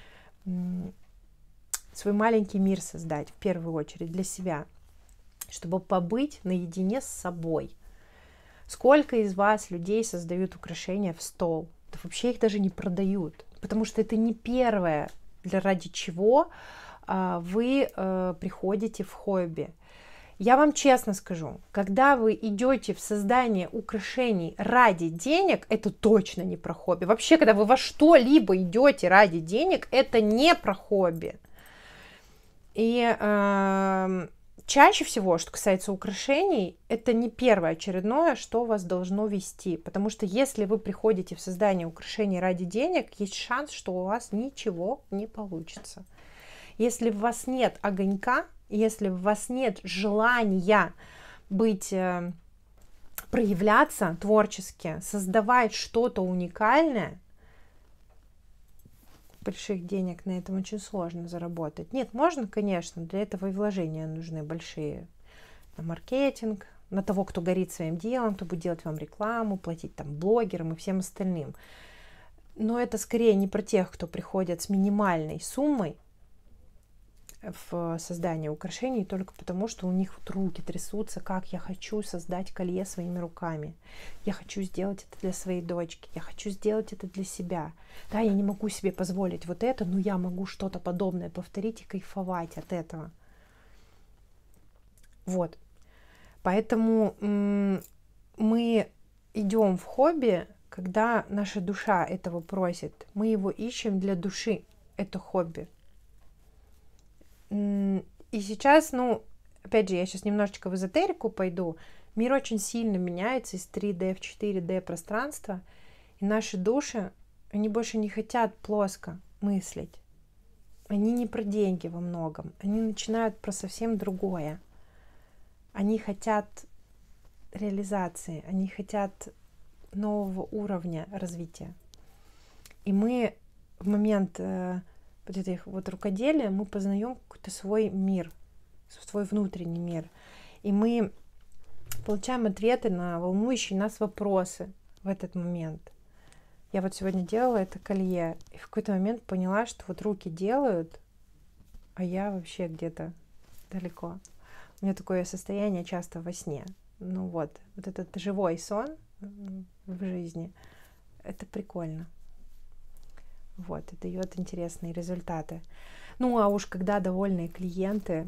свой маленький мир создать в первую очередь для себя, чтобы побыть наедине с собой. Сколько из вас людей создают украшения в стол? Да вообще их даже не продают, потому что это не первое, для ради чего а, вы э, приходите в хобби. Я вам честно скажу, когда вы идете в создание украшений ради денег, это точно не про хобби. Вообще, когда вы во что-либо идете ради денег, это не про хобби. И э, чаще всего, что касается украшений, это не первое очередное, что вас должно вести. Потому что если вы приходите в создание украшений ради денег, есть шанс, что у вас ничего не получится. Если у вас нет огонька, если у вас нет желания быть эм, проявляться творчески, создавать что-то уникальное, больших денег на этом очень сложно заработать. Нет, можно, конечно, для этого и вложения нужны большие на маркетинг, на того, кто горит своим делом, кто будет делать вам рекламу, платить там блогерам и всем остальным. Но это скорее не про тех, кто приходит с минимальной суммой, в создании украшений только потому, что у них вот руки трясутся, как я хочу создать колье своими руками. Я хочу сделать это для своей дочки, я хочу сделать это для себя. Да, я не могу себе позволить вот это, но я могу что-то подобное повторить и кайфовать от этого. Вот. Поэтому мы идем в хобби, когда наша душа этого просит. Мы его ищем для души, это хобби. И сейчас, ну, опять же, я сейчас немножечко в эзотерику пойду. Мир очень сильно меняется из 3D в 4D пространства. и наши души, они больше не хотят плоско мыслить. Они не про деньги во многом, они начинают про совсем другое. Они хотят реализации, они хотят нового уровня развития. И мы в момент э, вот этих вот рукоделия мы познаем какой-то свой мир, свой внутренний мир. И мы получаем ответы на волнующие нас вопросы в этот момент. Я вот сегодня делала это колье, и в какой-то момент поняла, что вот руки делают, а я вообще где-то далеко. У меня такое состояние часто во сне. Ну вот, вот этот живой сон в жизни, это прикольно. Вот, и дает интересные результаты. Ну, а уж когда довольные клиенты,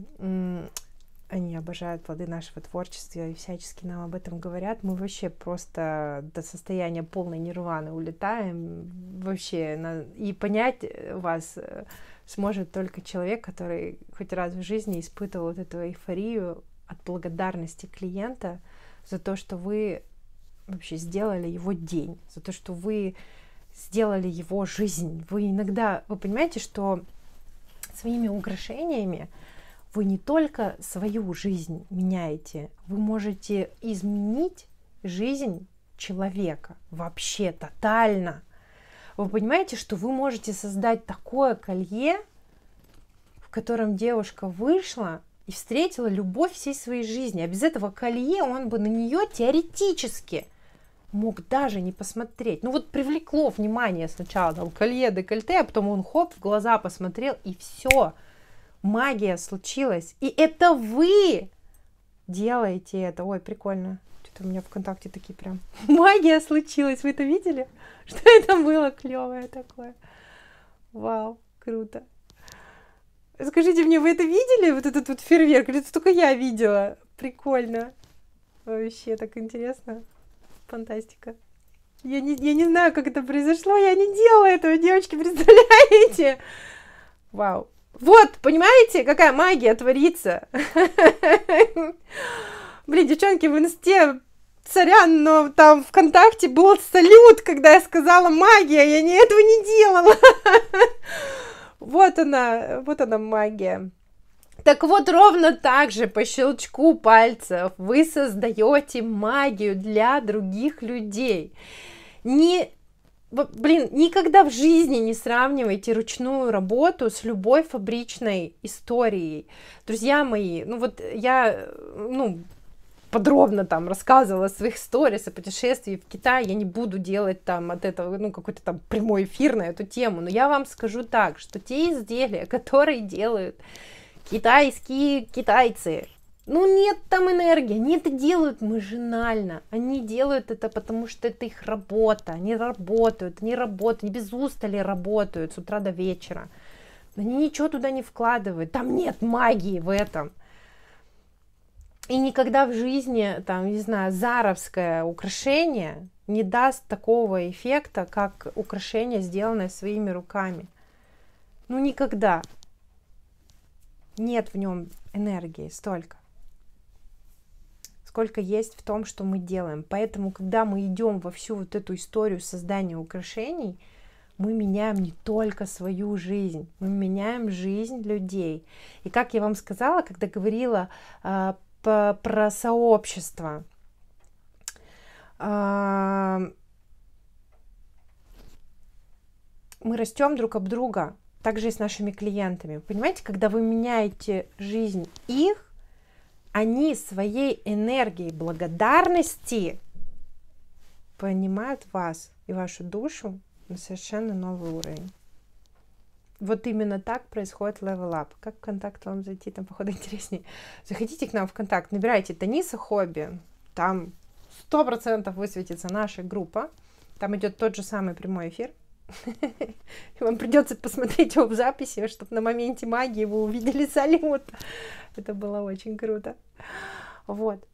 они обожают плоды нашего творчества и всячески нам об этом говорят. Мы вообще просто до состояния полной нирваны улетаем. Вообще, на... и понять э, вас э, сможет только человек, который хоть раз в жизни испытывал вот эту эйфорию от благодарности клиента за то, что вы вообще сделали его день, за то, что вы сделали его жизнь. Вы иногда, вы понимаете, что своими украшениями вы не только свою жизнь меняете, вы можете изменить жизнь человека вообще тотально. Вы понимаете, что вы можете создать такое колье, в котором девушка вышла и встретила любовь всей своей жизни. А без этого колье он бы на нее теоретически – мог даже не посмотреть. Ну вот привлекло внимание сначала там колье, декольте, а потом он хоп, в глаза посмотрел, и все, магия случилась. И это вы делаете это. Ой, прикольно. Что-то у меня ВКонтакте такие прям... Магия случилась, вы это видели? Что это было клевое такое? Вау, круто. Скажите мне, вы это видели, вот этот вот фейерверк? Или это только я видела? Прикольно. Вообще так интересно. Фантастика. Я не, я не знаю, как это произошло, я не делала этого, девочки, представляете? Вау. Вот, понимаете, какая магия творится? Блин, девчонки, в инсте, царян, но там ВКонтакте был салют, когда я сказала магия, я не этого не делала. Вот она, вот она магия. Так вот, ровно так же по щелчку пальцев вы создаете магию для других людей. Не блин, никогда в жизни не сравнивайте ручную работу с любой фабричной историей. Друзья мои, ну вот я, ну, подробно там рассказывала о своих сторис, о путешествии в Китай, я не буду делать там от этого, ну, какой-то там прямой эфир на эту тему, но я вам скажу так, что те изделия, которые делают Китайские китайцы. Ну нет там энергии, они это делают машинально, они делают это потому что это их работа, они работают, они работают, они без устали работают с утра до вечера, они ничего туда не вкладывают, там нет магии в этом. И никогда в жизни, там, не знаю, заровское украшение не даст такого эффекта, как украшение, сделанное своими руками. Ну, никогда нет в нем энергии столько, сколько есть в том, что мы делаем. Поэтому, когда мы идем во всю вот эту историю создания украшений, мы меняем не только свою жизнь, мы меняем жизнь людей. И как я вам сказала, когда говорила э, по, про сообщество, э, мы растем друг об друга, также и с нашими клиентами. Понимаете, когда вы меняете жизнь их, они своей энергией благодарности понимают вас и вашу душу на совершенно новый уровень. Вот именно так происходит Level Up. Как в контакт вам зайти? Там, походу, интереснее. Заходите к нам в контакт, набирайте Таниса Хобби, там сто процентов высветится наша группа, там идет тот же самый прямой эфир – Вам придется посмотреть его в записи, чтобы на моменте магии вы увидели салют. Это было очень круто. Вот.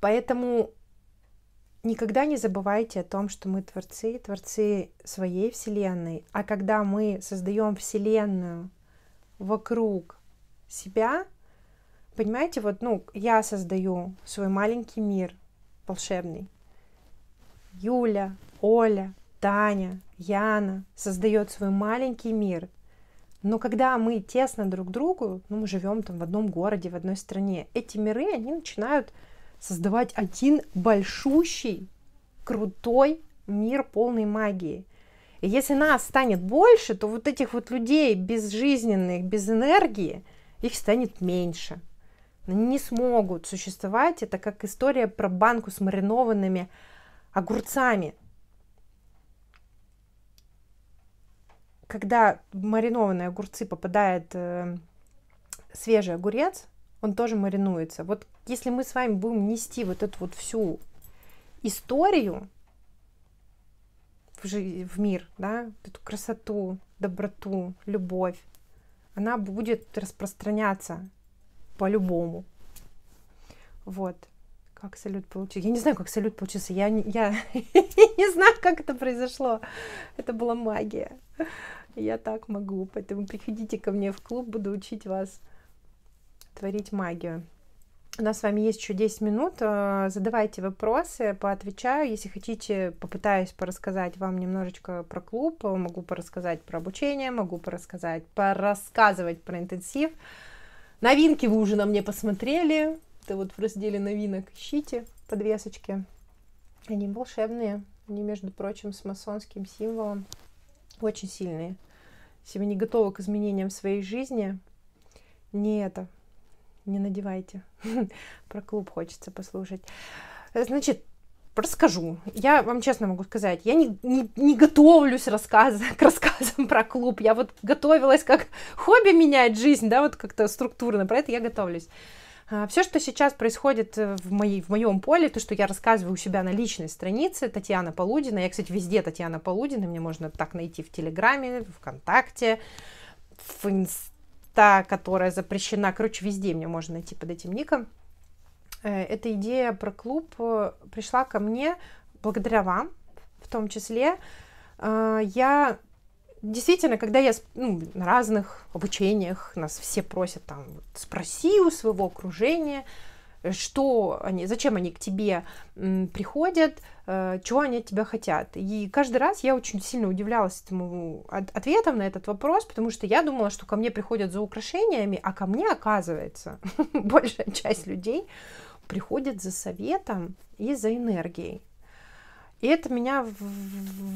Поэтому никогда не забывайте о том, что мы творцы, творцы своей Вселенной. А когда мы создаем Вселенную вокруг себя, понимаете, вот, ну, я создаю свой маленький мир волшебный. Юля, Оля, Таня, Яна создает свой маленький мир. Но когда мы тесно друг другу, ну, мы живем там в одном городе, в одной стране, эти миры, они начинают создавать один большущий, крутой мир полной магии. И если нас станет больше, то вот этих вот людей безжизненных, без энергии, их станет меньше. Они не смогут существовать. Это как история про банку с маринованными огурцами. когда маринованные огурцы попадает э, свежий огурец, он тоже маринуется. Вот если мы с вами будем нести вот эту вот всю историю в, жи- в мир, да, эту красоту, доброту, любовь, она будет распространяться по-любому. Вот. Как салют получился? Я не знаю, как салют получился. Я, не я не знаю, как это произошло. Это была магия. Я так могу. Поэтому приходите ко мне в клуб, буду учить вас творить магию. У нас с вами есть еще 10 минут. Э, задавайте вопросы, поотвечаю. Если хотите, попытаюсь порассказать вам немножечко про клуб. Могу порассказать про обучение, могу порассказать, порассказывать про интенсив. Новинки вы уже на мне посмотрели. Это вот в разделе новинок ищите подвесочки. Они волшебные. Они, между прочим, с масонским символом. Очень сильные. Если вы не готовы к изменениям в своей жизни, не это, не надевайте. Про клуб хочется послушать. Э, значит, расскажу. Я вам честно могу сказать, я не, не, не готовлюсь рассказа, к рассказам про клуб. Я вот готовилась как хобби менять жизнь, да, вот как-то структурно. Про это я готовлюсь. А, Все, что сейчас происходит э, в, моей, в моем поле, то, что я рассказываю у себя на личной странице Татьяна Полудина, я, кстати, везде Татьяна Полудина, мне можно так найти в Телеграме, ВКонтакте, в Инста, которая запрещена, короче, везде меня можно найти под этим ником. Э, эта идея про клуб э, пришла ко мне благодаря вам, в том числе. А, я действительно, когда я ну, на разных обучениях, нас все просят там, спроси у своего окружения, э, что они, зачем они к тебе приходят, э, чего они от тебя хотят. И каждый раз я очень сильно удивлялась этому ответом на этот вопрос, потому что я думала, что ко мне приходят за украшениями, а ко мне, оказывается, большая часть людей приходит за советом и за энергией. И это меня,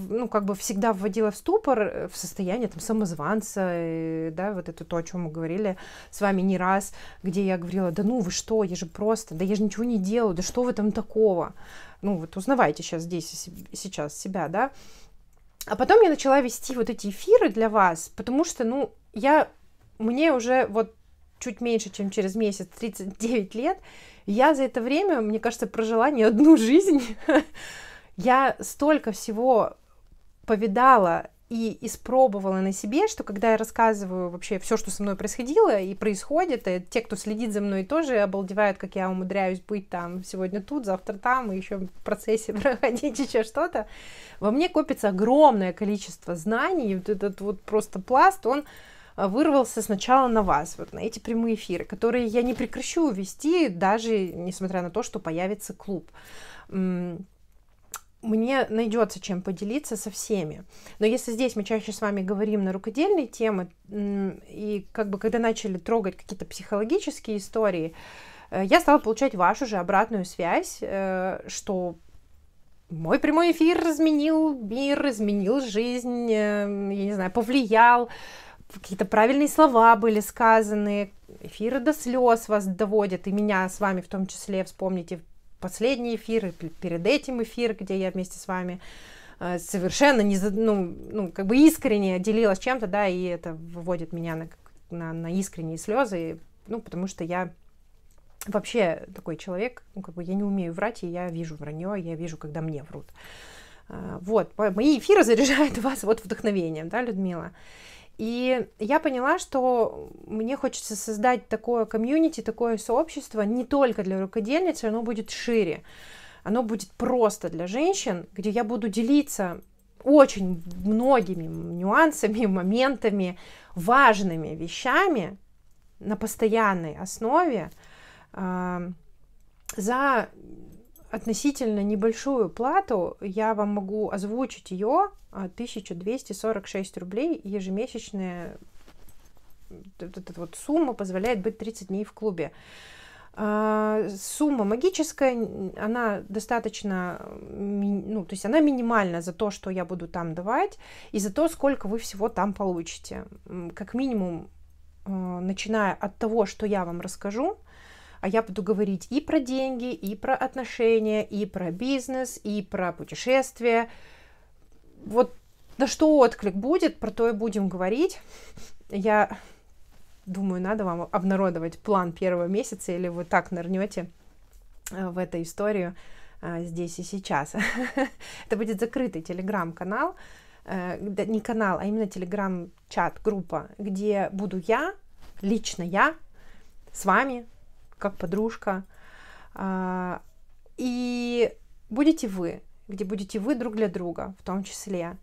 ну, как бы всегда вводило в ступор, э, в состояние там самозванца, э, да, вот это то, о чем мы говорили с вами не раз, где я говорила, да ну вы что, я же просто, да я же ничего не делаю, да что в этом такого? Ну, вот узнавайте сейчас здесь сейчас себя, да. А потом я начала вести вот эти эфиры для вас, потому что, ну, я, мне уже вот чуть меньше, чем через месяц, 39 лет, я за это время, мне кажется, прожила не одну жизнь, Я столько всего повидала и испробовала на себе, что когда я рассказываю вообще все, что со мной происходило и происходит, и те, кто следит за мной, тоже обалдевают, как я умудряюсь быть там сегодня тут, завтра там, и еще в процессе проходить еще что-то. Во мне копится огромное количество знаний, и вот этот вот просто пласт, он а, вырвался сначала на вас, вот на эти прямые эфиры, которые я не прекращу вести, даже несмотря на то, что появится клуб мне найдется чем поделиться со всеми. Но если здесь мы чаще с вами говорим на рукодельные темы, и как бы когда начали трогать какие-то психологические истории, э, я стала получать вашу же обратную связь, э, что мой прямой эфир изменил мир, изменил жизнь, э, я не знаю, повлиял, какие-то правильные слова были сказаны, эфиры до слез вас доводят, и меня с вами в том числе, вспомните, последний эфир, и перед этим эфир, где я вместе с вами э, совершенно не, ну, ну, как бы искренне делилась чем-то, да, и это выводит меня на, на, на искренние слезы, ну, потому что я вообще такой человек, ну, как бы я не умею врать, и я вижу вранье, я вижу, когда мне врут. Э, вот, мои эфиры заряжают вас вот вдохновением, да, Людмила. И я поняла, что мне хочется создать такое комьюнити, такое сообщество не только для рукодельницы, оно будет шире. Оно будет просто для женщин, где я буду делиться очень многими нюансами, моментами, важными вещами на постоянной основе э, за относительно небольшую плату, я вам могу озвучить ее а, 1246 рублей ежемесячная вот эта вот сумма позволяет быть 30 дней в клубе. А, сумма магическая, она достаточно, ну, то есть она минимальна за то, что я буду там давать, и за то, сколько вы всего там получите. Как минимум, а, начиная от того, что я вам расскажу, а я буду говорить и про деньги, и про отношения, и про бизнес, и про путешествия. Вот на что отклик будет, про то и будем говорить. Я думаю, надо вам обнародовать план первого месяца, или вы так нырнете э, в эту историю э, здесь и сейчас. Это будет закрытый телеграм-канал, э, не канал, а именно телеграм-чат, группа, где буду я, лично я, с вами как подружка. А, и будете вы, где будете вы друг для друга в том числе.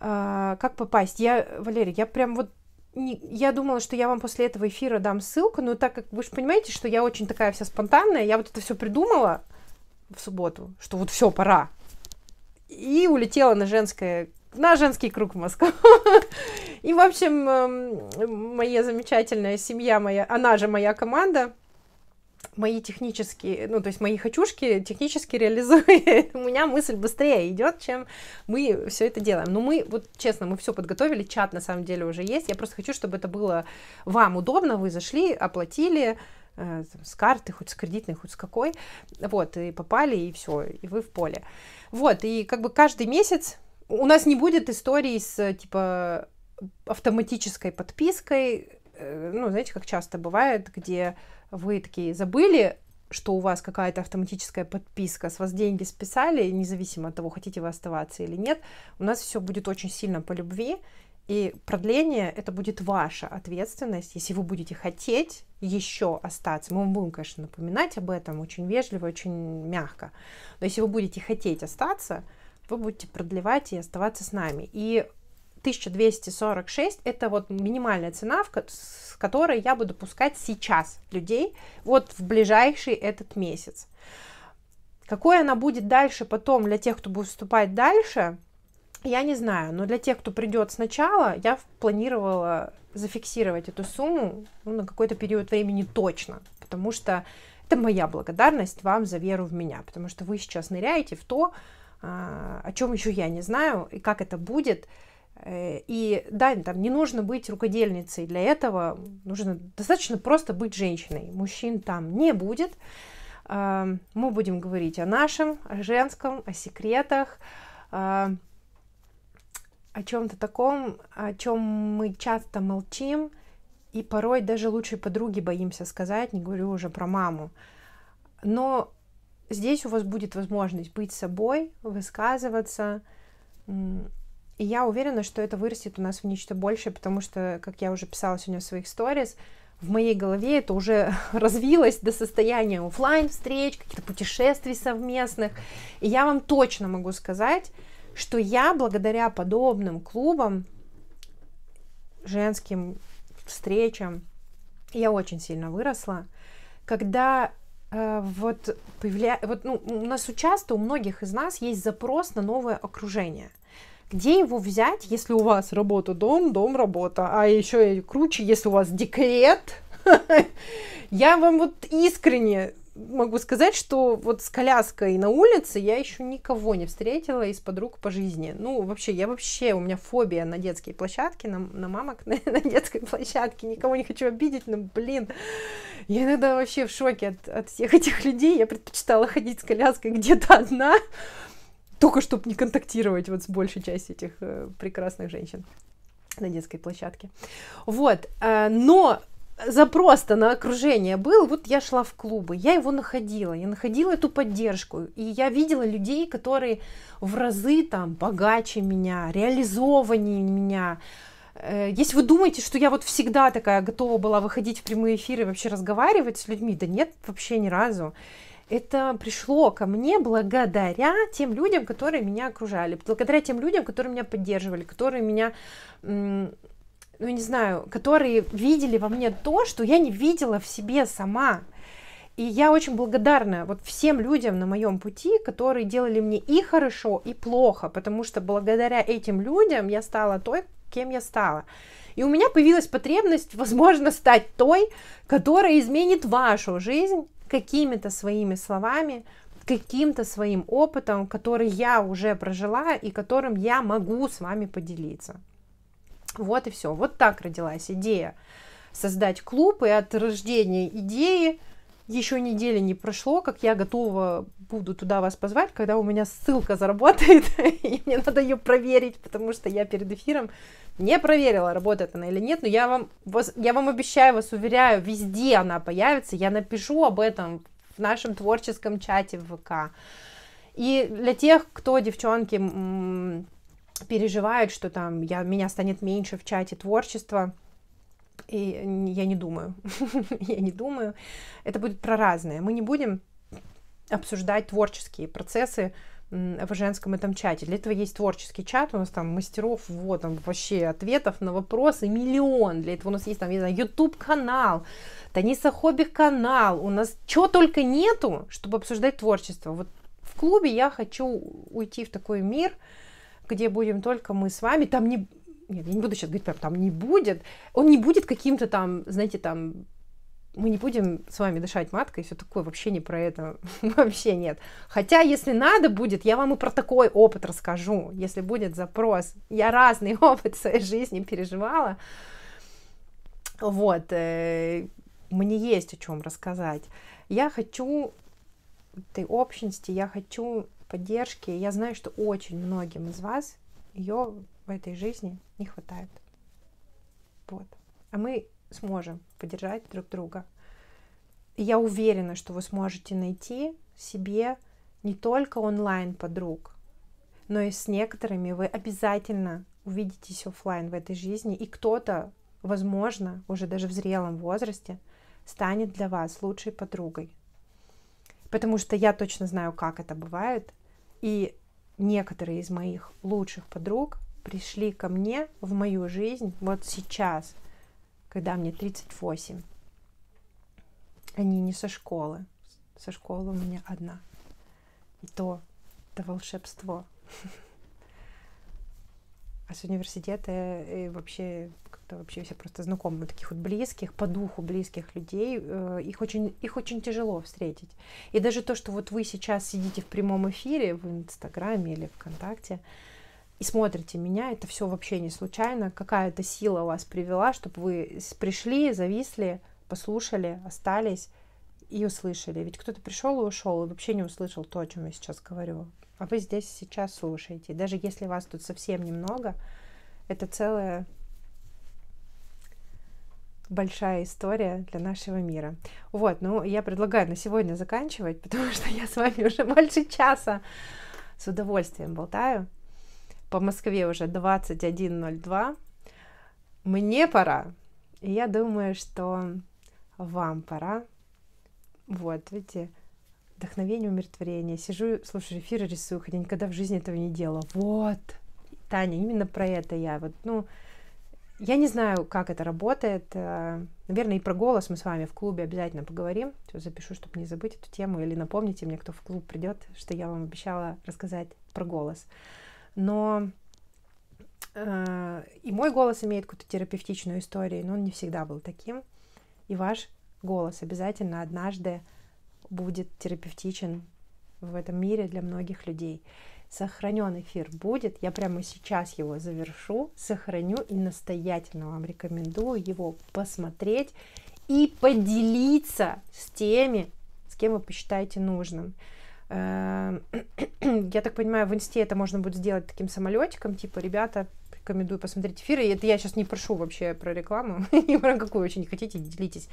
А, как попасть? Я, Валерий, я прям вот не, я думала, что я вам после этого эфира дам ссылку, но так как вы же понимаете, что я очень такая вся спонтанная, я вот это все придумала в субботу, что вот все, пора. И улетела на женское на женский круг в Москву. И, в общем, эм, моя замечательная семья, моя, она же моя команда, мои технические, ну, то есть мои хочушки технически реализует. У меня мысль быстрее идет, чем мы все это делаем. Но мы, вот честно, мы все подготовили, чат на самом деле уже есть. Я просто хочу, чтобы это было вам удобно. Вы зашли, оплатили, э, с карты, хоть с кредитной, хоть с какой, вот, и попали, и все, и вы в поле. Вот, и как бы каждый месяц у нас не будет истории с, типа, автоматической подпиской, э, ну, знаете, как часто бывает, где вы такие забыли, что у вас какая-то автоматическая подписка, с вас деньги списали, независимо от того, хотите вы оставаться или нет, у нас все будет очень сильно по любви, и продление это будет ваша ответственность, если вы будете хотеть еще остаться. Мы вам будем, конечно, напоминать об этом очень вежливо, очень мягко. Но если вы будете хотеть остаться, вы будете продлевать и оставаться с нами. И 1246 это вот минимальная цена, в, с которой я буду пускать сейчас людей вот в ближайший этот месяц. Какой она будет дальше потом для тех, кто будет вступать дальше, я не знаю, но для тех, кто придет сначала, я планировала зафиксировать эту сумму ну, на какой-то период времени точно, потому что это моя благодарность вам за веру в меня, потому что вы сейчас ныряете в то, а, о чем еще я не знаю, и как это будет, Э, и да, там не нужно быть рукодельницей для этого, нужно достаточно просто быть женщиной. Мужчин там не будет. А, мы будем говорить о нашем, о женском, о секретах, а, о чем-то таком, о чем мы часто молчим, и порой даже лучшей подруги боимся сказать, не говорю уже про маму. Но здесь у вас будет возможность быть собой, высказываться, и я уверена, что это вырастет у нас в нечто большее, потому что, как я уже писала сегодня в своих сторис, в моей голове это уже развилось до состояния офлайн встреч, каких-то путешествий совместных. И я вам точно могу сказать, что я благодаря подобным клубам, женским встречам, я очень сильно выросла, когда э, вот появля... вот ну, у нас часто у многих из нас есть запрос на новое окружение – где его взять, если у вас работа, дом, дом, работа? А еще и круче, если у вас декрет. Я вам вот искренне могу сказать, что вот с коляской на улице я еще никого не встретила из подруг по жизни. Ну, вообще, я вообще, у меня фобия на детские площадки, на, на мамок на, на детской площадке. Никого не хочу обидеть, но, ну, блин, я иногда вообще в шоке от, от всех этих людей. Я предпочитала ходить с коляской где-то одна, только чтобы не контактировать вот с большей частью этих э, прекрасных женщин на детской площадке. Вот, э, но запрос-то на окружение был, вот я шла в клубы, я его находила, я находила эту поддержку, и я видела людей, которые в разы там богаче меня, реализованнее меня, э, если вы думаете, что я вот всегда такая готова была выходить в прямые эфиры и вообще разговаривать с людьми, да нет, вообще ни разу это пришло ко мне благодаря тем людям, которые меня окружали, благодаря тем людям, которые меня поддерживали, которые меня, ну не знаю, которые видели во мне то, что я не видела в себе сама. И я очень благодарна вот всем людям на моем пути, которые делали мне и хорошо, и плохо, потому что благодаря этим людям я стала той, кем я стала. И у меня появилась потребность, возможно, стать той, которая изменит вашу жизнь какими-то своими словами, каким-то своим опытом, который я уже прожила и которым я могу с вами поделиться. Вот и все. Вот так родилась идея создать клуб, и от рождения идеи еще недели не прошло, как я готова буду туда вас позвать, когда у меня ссылка заработает, и мне надо ее проверить, потому что я перед эфиром не проверила, работает она или нет, но я вам, вас, я вам обещаю, вас уверяю, везде она появится. Я напишу об этом в нашем творческом чате в ВК. И для тех, кто, девчонки, переживает, что там я, меня станет меньше в чате творчества, и я не думаю, я не думаю, это будет про разное. Мы не будем обсуждать творческие процессы, в женском этом чате. Для этого есть творческий чат, у нас там мастеров, вот там вообще ответов на вопросы миллион. Для этого у нас есть там, я знаю, YouTube канал, Таниса Хобби канал. У нас чего только нету, чтобы обсуждать творчество. Вот в клубе я хочу уйти в такой мир, где будем только мы с вами. Там не, нет, я не буду сейчас говорить, прям там не будет, он не будет каким-то там, знаете, там мы не будем с вами дышать маткой, все такое, вообще не про это, вообще нет. Хотя, если надо будет, я вам и про такой опыт расскажу, если будет запрос. Я разный опыт в своей жизни переживала. Вот, э, мне есть о чем рассказать. Я хочу этой общности, я хочу поддержки. Я знаю, что очень многим из вас ее в этой жизни не хватает. Вот. А мы сможем поддержать друг друга. И я уверена, что вы сможете найти себе не только онлайн подруг, но и с некоторыми вы обязательно увидитесь офлайн в этой жизни, и кто-то, возможно, уже даже в зрелом возрасте, станет для вас лучшей подругой. Потому что я точно знаю, как это бывает, и некоторые из моих лучших подруг пришли ко мне в мою жизнь вот сейчас, когда мне 38. Они не со школы. Со школы у меня одна. И то, это волшебство. А с университета э, и вообще как-то вообще все просто знакомы таких вот близких, по духу близких людей. Э, их очень, их очень тяжело встретить. И даже то, что вот вы сейчас сидите в прямом эфире в Инстаграме или ВКонтакте, и смотрите меня, это все вообще не случайно, какая-то сила вас привела, чтобы вы пришли, зависли, послушали, остались и услышали. Ведь кто-то пришел и ушел, и вообще не услышал то, о чем я сейчас говорю. А вы здесь сейчас слушаете. Даже если вас тут совсем немного, это целая большая история для нашего мира. Вот, ну, я предлагаю на сегодня заканчивать, потому что я с вами уже больше часа с удовольствием болтаю по Москве уже 21.02. Мне пора. И я думаю, что вам пора. Вот, видите, вдохновение, умиротворение. Сижу, слушаю эфир и рисую, хотя никогда в жизни этого не делала. Вот, Таня, именно про это я. Вот, ну, я не знаю, как это работает. Э, наверное, и про голос мы с вами в клубе обязательно поговорим. Все запишу, чтобы не забыть эту тему. Или напомните мне, кто в клуб придет, что я вам обещала рассказать про голос но э, и мой голос имеет какую-то терапевтичную историю, но он не всегда был таким, и ваш голос обязательно однажды будет терапевтичен в этом мире для многих людей. Сохранен эфир будет, я прямо сейчас его завершу, сохраню и настоятельно вам рекомендую его посмотреть и поделиться с теми, с кем вы посчитаете нужным. Эм, я так понимаю, в инсте это можно будет сделать таким самолетиком, типа, ребята, рекомендую посмотреть эфиры. это я сейчас не прошу вообще про рекламу, ни про какую очень не хотите, делитесь.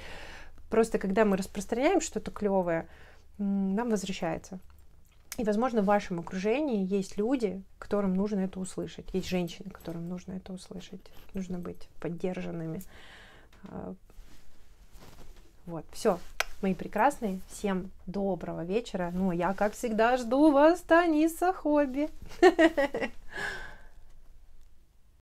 Просто когда мы распространяем что-то клевое, нам возвращается. И, возможно, в вашем окружении есть люди, которым нужно это услышать. Есть женщины, которым нужно это услышать. Нужно быть поддержанными. А, вот, все мои прекрасные. Всем доброго вечера. Ну, а я, как всегда, жду вас, Таниса Хобби.